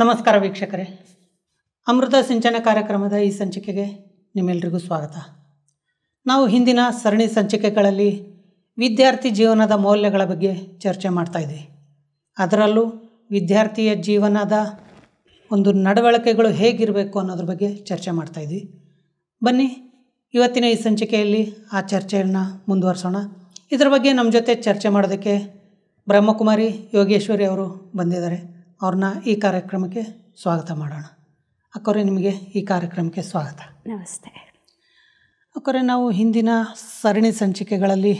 ನಮಸ್ಕಾರ ವೀಕ್ಷಕರೇ ಅಮೃತ ಸಿಂಚನ ಕಾರ್ಯಕ್ರಮದ ಈ ಸಂಚಿಕೆಗೆ ನಿಮ್ಮೆಲ್ರಿಗೂ ಸ್ವಾಗತ ನಾವು ಹಿಂದಿನ ಸರಣಿ ಸಂಚಿಕೆಗಳಲ್ಲಿ ವಿದ್ಯಾರ್ಥಿ ಜೀವನದ ಮೌಲ್ಯಗಳ ಬಗ್ಗೆ ಚರ್ಚೆ ಮಾಡ್ತಾ ಅದರಲ್ಲೂ ವಿದ್ಯಾರ್ಥಿಯ ಜೀವನದ ಒಂದು ನಡವಳಿಕೆಗಳು ಹೇಗಿರಬೇಕು ಅನ್ನೋದ್ರ ಬಗ್ಗೆ ಚರ್ಚೆ ಮಾಡ್ತಾ ಬನ್ನಿ ಇವತ್ತಿನ ಈ ಸಂಚಿಕೆಯಲ್ಲಿ ಆ ಚರ್ಚೆಯನ್ನು ಮುಂದುವರಿಸೋಣ ಇದರ ಬಗ್ಗೆ ನಮ್ಮ ಜೊತೆ ಚರ್ಚೆ ಮಾಡೋದಕ್ಕೆ ಬ್ರಹ್ಮಕುಮಾರಿ ಯೋಗೇಶ್ವರಿ ಅವರು ಬಂದಿದ್ದಾರೆ ಅವ್ರನ್ನ ಈ ಕಾರ್ಯಕ್ರಮಕ್ಕೆ ಸ್ವಾಗತ ಮಾಡೋಣ ಅಕ್ಕೋರೆ ನಿಮಗೆ ಈ ಕಾರ್ಯಕ್ರಮಕ್ಕೆ ಸ್ವಾಗತ ನಮಸ್ತೆ ಅಕ್ಕೋರೆ ನಾವು ಹಿಂದಿನ ಸರಣಿ ಸಂಚಿಕೆಗಳಲ್ಲಿ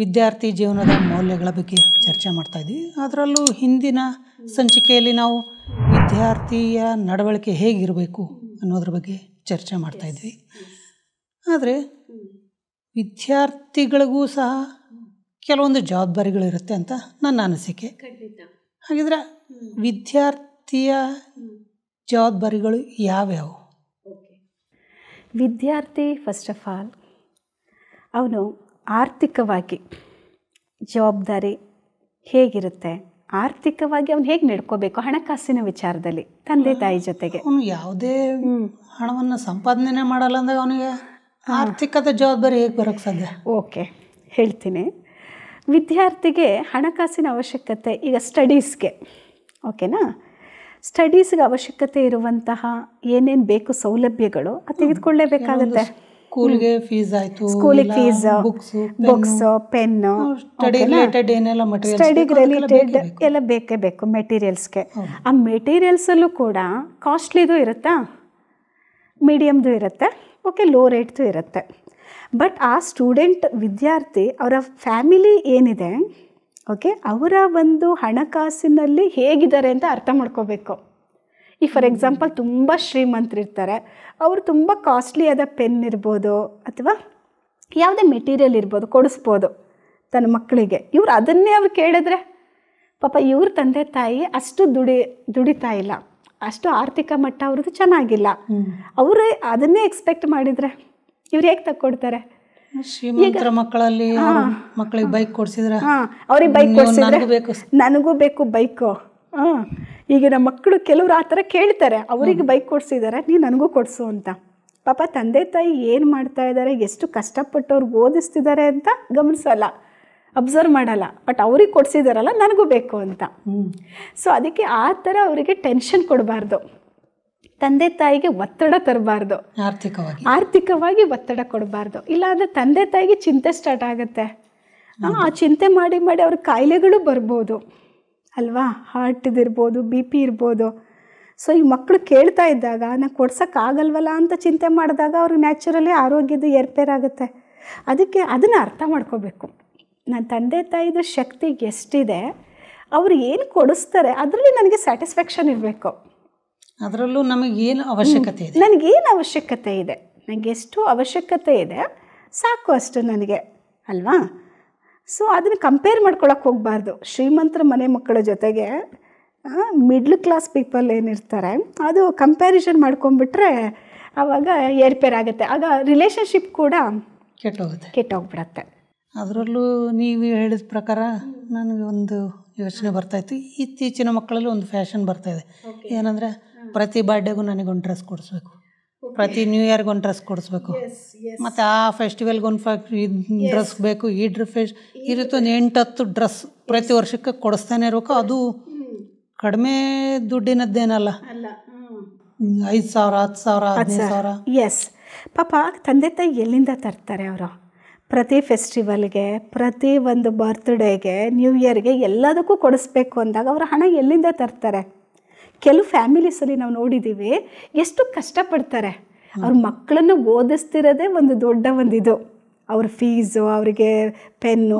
ವಿದ್ಯಾರ್ಥಿ ಜೀವನದ ಮೌಲ್ಯಗಳ ಬಗ್ಗೆ ಚರ್ಚೆ ಮಾಡ್ತಾಯಿದ್ವಿ ಅದರಲ್ಲೂ ಹಿಂದಿನ ಸಂಚಿಕೆಯಲ್ಲಿ ನಾವು ವಿದ್ಯಾರ್ಥಿಯ ನಡವಳಿಕೆ ಹೇಗಿರಬೇಕು ಅನ್ನೋದ್ರ ಬಗ್ಗೆ ಚರ್ಚೆ ಮಾಡ್ತಾಯಿದ್ವಿ ಆದರೆ ವಿದ್ಯಾರ್ಥಿಗಳಿಗೂ ಸಹ ಕೆಲವೊಂದು ಜವಾಬ್ದಾರಿಗಳಿರುತ್ತೆ ಅಂತ ನನ್ನ ಅನಿಸಿಕೆ ಹಾಗಿದ್ರೆ ವಿದ್ಯಾರ್ಥಿಯ ಜವಾಬ್ದಾರಿಗಳು ಯಾವ್ಯಾವು ವಿದ್ಯಾರ್ಥಿ ಫಸ್ಟ್ ಆಫ್ ಆಲ್ ಅವನು ಆರ್ಥಿಕವಾಗಿ ಜವಾಬ್ದಾರಿ ಹೇಗಿರುತ್ತೆ ಆರ್ಥಿಕವಾಗಿ ಅವನು ಹೇಗೆ ನಡ್ಕೋಬೇಕು ಹಣಕಾಸಿನ ವಿಚಾರದಲ್ಲಿ ತಂದೆ ತಾಯಿ ಜೊತೆಗೆ ಅವನು ಯಾವುದೇ ಹಣವನ್ನು ಸಂಪಾದನೆ ಮಾಡಲ್ಲ ಅಂದಾಗ ಅವನಿಗೆ ಆರ್ಥಿಕದ ಜವಾಬ್ದಾರಿ ಹೇಗೆ ಬರೋಕ್ಕೆ ಸಾಧ್ಯ ಓಕೆ ಹೇಳ್ತೀನಿ ವಿದ್ಯಾರ್ಥಿಗೆ ಹಣಕಾಸಿನ ಅವಶ್ಯಕತೆ ಈಗ ಸ್ಟಡೀಸ್ಗೆ ಓಕೆನಾ ಸ್ಟಡೀಸ್ಗೆ ಅವಶ್ಯಕತೆ ಇರುವಂತಹ ಏನೇನು ಬೇಕು ಸೌಲಭ್ಯಗಳು ಅದು ತೆಗೆದುಕೊಳ್ಳೇಬೇಕಾಗುತ್ತೆ ಸ್ಕೂಲ್ಗೆ ಫೀಸ್ ಆಯಿತು ಸ್ಕೂಲಿಗೆ ಫೀಸ್ ಬುಕ್ಸ್ ಪೆನ್ ಸ್ಟಡಿಗೆ ರಿಲೇಟೆಡ್ ಎಲ್ಲ ಬೇಕೇ ಬೇಕು ಮೆಟೀರಿಯಲ್ಸ್ಗೆ ಆ ಮೆಟೀರಿಯಲ್ಸಲ್ಲೂ ಕೂಡ ಕಾಸ್ಟ್ಲಿದು ಇರುತ್ತಾ ಮೀಡಿಯಮ್ದು ಇರುತ್ತೆ ಓಕೆ ಲೋ ರೇಟ್ದು ಇರುತ್ತೆ ಬಟ್ ಆ ಸ್ಟೂಡೆಂಟ್ ವಿದ್ಯಾರ್ಥಿ ಅವರ ಫ್ಯಾಮಿಲಿ ಏನಿದೆ ಓಕೆ ಅವರ ಒಂದು ಹಣಕಾಸಿನಲ್ಲಿ ಹೇಗಿದ್ದಾರೆ ಅಂತ ಅರ್ಥ ಮಾಡ್ಕೋಬೇಕು ಈ ಫಾರ್ ಎಕ್ಸಾಂಪಲ್ ತುಂಬ ಶ್ರೀಮಂತರಿರ್ತಾರೆ ಅವರು ತುಂಬ ಕಾಸ್ಟ್ಲಿಯಾದ ಪೆನ್ ಇರ್ಬೋದು ಅಥವಾ ಯಾವುದೇ ಮೆಟೀರಿಯಲ್ ಇರ್ಬೋದು ಕೊಡಿಸ್ಬೋದು ತನ್ನ ಮಕ್ಕಳಿಗೆ ಇವ್ರು ಅದನ್ನೇ ಅವ್ರು ಕೇಳಿದ್ರೆ ಪಾಪ ಇವ್ರ ತಂದೆ ತಾಯಿ ಅಷ್ಟು ದುಡಿ ದುಡಿತಾ ಇಲ್ಲ ಅಷ್ಟು ಆರ್ಥಿಕ ಮಟ್ಟ ಅವ್ರದ್ದು ಚೆನ್ನಾಗಿಲ್ಲ ಅವರೇ ಅದನ್ನೇ ಎಕ್ಸ್ಪೆಕ್ಟ್ ಮಾಡಿದರೆ ಇವ್ರು ಹೇಗೆ ತಕ್ಕೊಡ್ತಾರೆ ಶ್ರೀಮಂತರ ಮಕ್ಕಳಲ್ಲಿ ಮಕ್ಕಳಿಗೆ ಬೈಕ್ ಕೊಡ್ಸಿದ್ರ ಅವ್ರಿಗೆ ಬೈಕ್ ಕೊಡ್ಸಿದ್ರೆ ನನಗೂ ಬೇಕು ಬೈಕು ಹಾಂ ಈಗ ನಮ್ಮ ಮಕ್ಕಳು ಕೆಲವರು ಆ ಥರ ಕೇಳ್ತಾರೆ ಅವರಿಗೆ ಬೈಕ್ ಕೊಡ್ಸಿದ್ದಾರೆ ನೀ ನನಗೂ ಕೊಡಿಸು ಅಂತ ಪಾಪ ತಂದೆ ತಾಯಿ ಏನು ಮಾಡ್ತಾ ಇದ್ದಾರೆ ಎಷ್ಟು ಕಷ್ಟಪಟ್ಟು ಅವ್ರಿಗೆ ಓದಿಸ್ತಿದ್ದಾರೆ ಅಂತ ಗಮನಿಸಲ್ಲ ಅಬ್ಸರ್ವ್ ಮಾಡಲ್ಲ ಬಟ್ ಅವ್ರಿಗೆ ಕೊಡ್ಸಿದಾರಲ್ಲ ನನಗೂ ಬೇಕು ಅಂತ ಸೊ ಅದಕ್ಕೆ ಆ ಥರ ಅವರಿಗೆ ಟೆನ್ಷನ್ ಕೊಡಬಾರ್ದು ತಂದೆ ತಾಯಿಗೆ ಒತ್ತಡ ತರಬಾರ್ದು ಆರ್ಥಿಕವಾಗಿ ಆರ್ಥಿಕವಾಗಿ ಒತ್ತಡ ಕೊಡಬಾರ್ದು ಇಲ್ಲಾಂದರೆ ತಂದೆ ತಾಯಿಗೆ ಚಿಂತೆ ಸ್ಟಾರ್ಟ್ ಆಗುತ್ತೆ ಆ ಚಿಂತೆ ಮಾಡಿ ಮಾಡಿ ಅವ್ರ ಕಾಯಿಲೆಗಳು ಬರ್ಬೋದು ಅಲ್ವಾ ಇರ್ಬೋದು ಬಿ ಪಿ ಇರ್ಬೋದು ಸೊ ಈ ಮಕ್ಕಳು ಕೇಳ್ತಾ ಇದ್ದಾಗ ನಾನು ಕೊಡ್ಸೋಕ್ಕಾಗಲ್ವಲ್ಲ ಅಂತ ಚಿಂತೆ ಮಾಡಿದಾಗ ಅವ್ರಿಗೆ ನ್ಯಾಚುರಲಿ ಆರೋಗ್ಯದ ಏರ್ಪೇರಾಗುತ್ತೆ ಅದಕ್ಕೆ ಅದನ್ನು ಅರ್ಥ ಮಾಡ್ಕೋಬೇಕು ನನ್ನ ತಂದೆ ತಾಯಿದು ಶಕ್ತಿ ಎಷ್ಟಿದೆ ಅವ್ರು ಏನು ಕೊಡಿಸ್ತಾರೆ ಅದರಲ್ಲಿ ನನಗೆ ಸ್ಯಾಟಿಸ್ಫ್ಯಾಕ್ಷನ್ ಇರಬೇಕು ಅದರಲ್ಲೂ ನಮಗೇನು ಅವಶ್ಯಕತೆ ಇದೆ ನನಗೇನು ಅವಶ್ಯಕತೆ ಇದೆ ನನಗೆ ಎಷ್ಟು ಅವಶ್ಯಕತೆ ಇದೆ ಸಾಕು ಅಷ್ಟು ನನಗೆ ಅಲ್ವಾ ಸೊ ಅದನ್ನು ಕಂಪೇರ್ ಮಾಡ್ಕೊಳಕ್ಕೆ ಹೋಗಬಾರ್ದು ಶ್ರೀಮಂತರ ಮನೆ ಮಕ್ಕಳ ಜೊತೆಗೆ ಮಿಡ್ಲ್ ಕ್ಲಾಸ್ ಪೀಪಲ್ ಏನಿರ್ತಾರೆ ಅದು ಕಂಪ್ಯಾರಿಸನ್ ಮಾಡ್ಕೊಂಬಿಟ್ರೆ ಆವಾಗ ಏರ್ಪೇರ್ ಆಗುತ್ತೆ ಆಗ ರಿಲೇಷನ್ಶಿಪ್ ಕೂಡ ಕೆಟ್ಟೋಗುತ್ತೆ ಕೆಟ್ಟೋಗ್ಬಿಡತ್ತೆ ಅದರಲ್ಲೂ ನೀವು ಹೇಳಿದ ಪ್ರಕಾರ ನನಗೆ ಒಂದು ಯೋಚನೆ ಬರ್ತಾಯಿತ್ತು ಇತ್ತೀಚಿನ ಮಕ್ಕಳಲ್ಲಿ ಒಂದು ಫ್ಯಾಷನ್ ಬರ್ತಾಯಿದೆ ಏನಂದರೆ ಪ್ರತಿ ಬರ್ಡೇಗೂ ನನಗೊಂದು ಡ್ರೆಸ್ ಕೊಡಿಸ್ಬೇಕು ಪ್ರತಿ ನ್ಯೂ ಇಯರ್ಗೆ ಒಂದು ಡ್ರೆಸ್ ಕೊಡಿಸ್ಬೇಕು ಮತ್ತು ಆ ಫೆಸ್ಟಿವಲ್ಗೆ ಒಂದು ಫ್ಯಾಕ್ ಡ್ರೆಸ್ ಬೇಕು ಈ ಡ್ರೆ ಫೆಸ್ ಈ ರೀತಿ ಒಂದು ಎಂಟತ್ತು ಡ್ರೆಸ್ ಪ್ರತಿ ವರ್ಷಕ್ಕೆ ಕೊಡಿಸ್ತಾನೆ ಇರಬೇಕು ಅದು ಕಡಿಮೆ ದುಡ್ಡಿನದ್ದೇನಲ್ಲ ಐದು ಸಾವಿರ ಹತ್ತು ಸಾವಿರ ಹದಿನೈದು ಸಾವಿರ ಎಸ್ ಪಾಪ ತಂದೆ ತಾಯಿ ಎಲ್ಲಿಂದ ತರ್ತಾರೆ ಅವರು ಪ್ರತಿ ಫೆಸ್ಟಿವಲ್ಗೆ ಪ್ರತಿ ಒಂದು ಬರ್ತ್ಡೇಗೆ ನ್ಯೂ ಇಯರ್ಗೆ ಎಲ್ಲದಕ್ಕೂ ಕೊಡಿಸ್ಬೇಕು ಅಂದಾಗ ಅವರು ಹಣ ಎಲ್ಲಿಂದ ತರ್ತಾರೆ ಕೆಲವು ಫ್ಯಾಮಿಲೀಸಲ್ಲಿ ನಾವು ನೋಡಿದ್ದೀವಿ ಎಷ್ಟು ಕಷ್ಟಪಡ್ತಾರೆ ಅವ್ರ ಮಕ್ಕಳನ್ನು ಓದಿಸ್ತಿರೋದೇ ಒಂದು ದೊಡ್ಡ ಇದು ಅವ್ರ ಫೀಸು ಅವರಿಗೆ ಪೆನ್ನು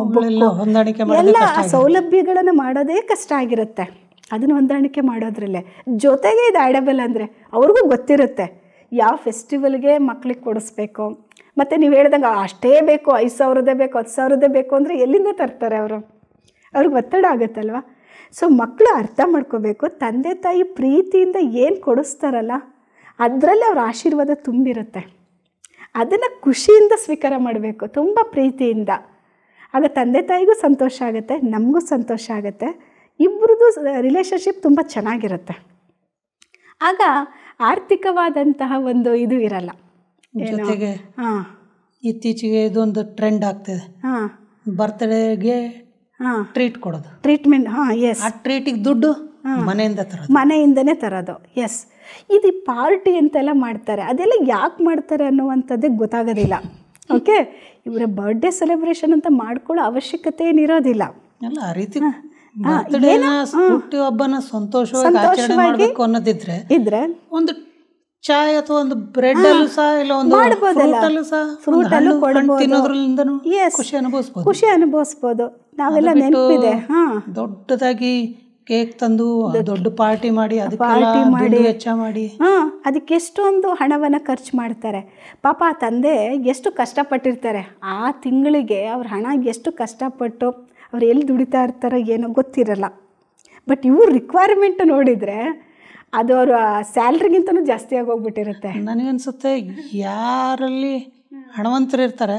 ಎಲ್ಲ ಸೌಲಭ್ಯಗಳನ್ನು ಮಾಡೋದೇ ಕಷ್ಟ ಆಗಿರುತ್ತೆ ಅದನ್ನು ಹೊಂದಾಣಿಕೆ ಮಾಡೋದ್ರಲ್ಲೇ ಜೊತೆಗೆ ಇದು ಆಡಬಲ್ ಅಂದರೆ ಅವ್ರಿಗೂ ಗೊತ್ತಿರುತ್ತೆ ಯಾವ ಫೆಸ್ಟಿವಲ್ಗೆ ಮಕ್ಳಿಗೆ ಕೊಡಿಸ್ಬೇಕು ಮತ್ತು ನೀವು ಹೇಳ್ದಂಗೆ ಅಷ್ಟೇ ಬೇಕು ಐದು ಸಾವಿರದೇ ಬೇಕು ಹತ್ತು ಸಾವಿರದೇ ಬೇಕು ಅಂದರೆ ಎಲ್ಲಿಂದ ತರ್ತಾರೆ ಅವರು ಅವ್ರಿಗೆ ಒತ್ತಡ ಆಗುತ್ತಲ್ವ ಸೊ ಮಕ್ಕಳು ಅರ್ಥ ಮಾಡ್ಕೋಬೇಕು ತಂದೆ ತಾಯಿ ಪ್ರೀತಿಯಿಂದ ಏನು ಕೊಡಿಸ್ತಾರಲ್ಲ ಅದರಲ್ಲಿ ಅವ್ರ ಆಶೀರ್ವಾದ ತುಂಬಿರುತ್ತೆ ಅದನ್ನು ಖುಷಿಯಿಂದ ಸ್ವೀಕಾರ ಮಾಡಬೇಕು ತುಂಬ ಪ್ರೀತಿಯಿಂದ ಆಗ ತಂದೆ ತಾಯಿಗೂ ಸಂತೋಷ ಆಗುತ್ತೆ ನಮಗೂ ಸಂತೋಷ ಆಗುತ್ತೆ ಇಬ್ಬರದ್ದು ರಿಲೇಷನ್ಶಿಪ್ ತುಂಬ ಚೆನ್ನಾಗಿರುತ್ತೆ ಆಗ ಆರ್ಥಿಕವಾದಂತಹ ಒಂದು ಇದು ಇರಲ್ಲ ಜೊತೆಗೆ ಹಾಂ ಇತ್ತೀಚೆಗೆ ಇದೊಂದು ಟ್ರೆಂಡ್ ಆಗ್ತಿದೆ ಹಾಂ ಬರ್ತ್ಡೇಗೆ ಟ್ರೀಟ್ ಕೊಡೋದು ಟ್ರೀಟ್ಮೆಂಟ್ ಹಾ ಎಸ್ ಆ ಟ್ರೀಟಿಗೆ ದುಡ್ಡು ಮನೆಯಿಂದ ತರೋದು ಮನೆಯಿಂದನೇ ತರೋದು ಎಸ್ ಇದು ಪಾರ್ಟಿ ಅಂತೆಲ್ಲ ಮಾಡ್ತಾರೆ ಅದೆಲ್ಲ ಯಾಕೆ ಮಾಡ್ತಾರೆ ಅನ್ನುವಂಥದ್ದೇ ಗೊತ್ತಾಗೋದಿಲ್ಲ ಓಕೆ ಇವರ ಬರ್ಡೇ ಸೆಲೆಬ್ರೇಷನ್ ಅಂತ ಮಾಡ್ಕೊಳ್ಳೋ ಅವಶ್ಯಕತೆ ಏನಿರೋದಿಲ್ಲ ಅಲ್ಲ ಆ ರೀತಿ ಹಬ್ಬನ ಸಂತೋಷವಾಗಿ ಇದ್ರೆ ಒಂದು ಚಾಯ್ ಅಥವಾ ಒಂದು ಬ್ರೆಡ್ ಅಲ್ಲೂ ಸಹ ಇಲ್ಲ ಒಂದು ಫ್ರೂಟ್ ಅಲ್ಲೂ ಫ್ರೂಟ್ ಅಲ್ಲೂ ಖುಷಿ ಅನುಭವಿಸ್ಬೋದು ಖುಷಿ ಅನುಭವಿಸ್ಬೋದು ನಾವೆಲ್ಲ ನೆನಪಿದೆ ಹಾ ದೊಡ್ಡದಾಗಿ ಕೇಕ್ ತಂದು ದೊಡ್ಡ ಪಾರ್ಟಿ ಮಾಡಿ ಪಾರ್ಟಿ ಮಾಡಿ ವೆಚ್ಚ ಮಾಡಿ ಹಾ ಅದಕ್ಕೆ ಎಷ್ಟೊಂದು ಹಣವನ್ನು ಖರ್ಚು ಮಾಡ್ತಾರೆ ಪಾಪ ಆ ತಂದೆ ಎಷ್ಟು ಕಷ್ಟಪಟ್ಟಿರ್ತಾರೆ ಆ ತಿಂಗಳಿಗೆ ಅವ್ರ ಹಣ ಎಷ್ಟು ಕಷ್ಟಪಟ್ಟು ಅವ್ರು ಎಲ್ಲಿ ದುಡಿತಾ ಇರ್ತಾರೋ ಏನೋ ಗೊತ್ತಿರಲ್ಲ ಬಟ್ ಇವ್ರ ರಿಕ್ವೈರ್ಮೆಂಟ್ ನೋಡಿದರೆ ಅದು ಅವರ ಸ್ಯಾಲ್ರಿಗಿಂತನೂ ಜಾಸ್ತಿ ಆಗೋಗ್ಬಿಟ್ಟಿರುತ್ತೆ ನನಗನ್ಸುತ್ತೆ ಯಾರಲ್ಲಿ ಹಣವಂತರು ಇರ್ತಾರೆ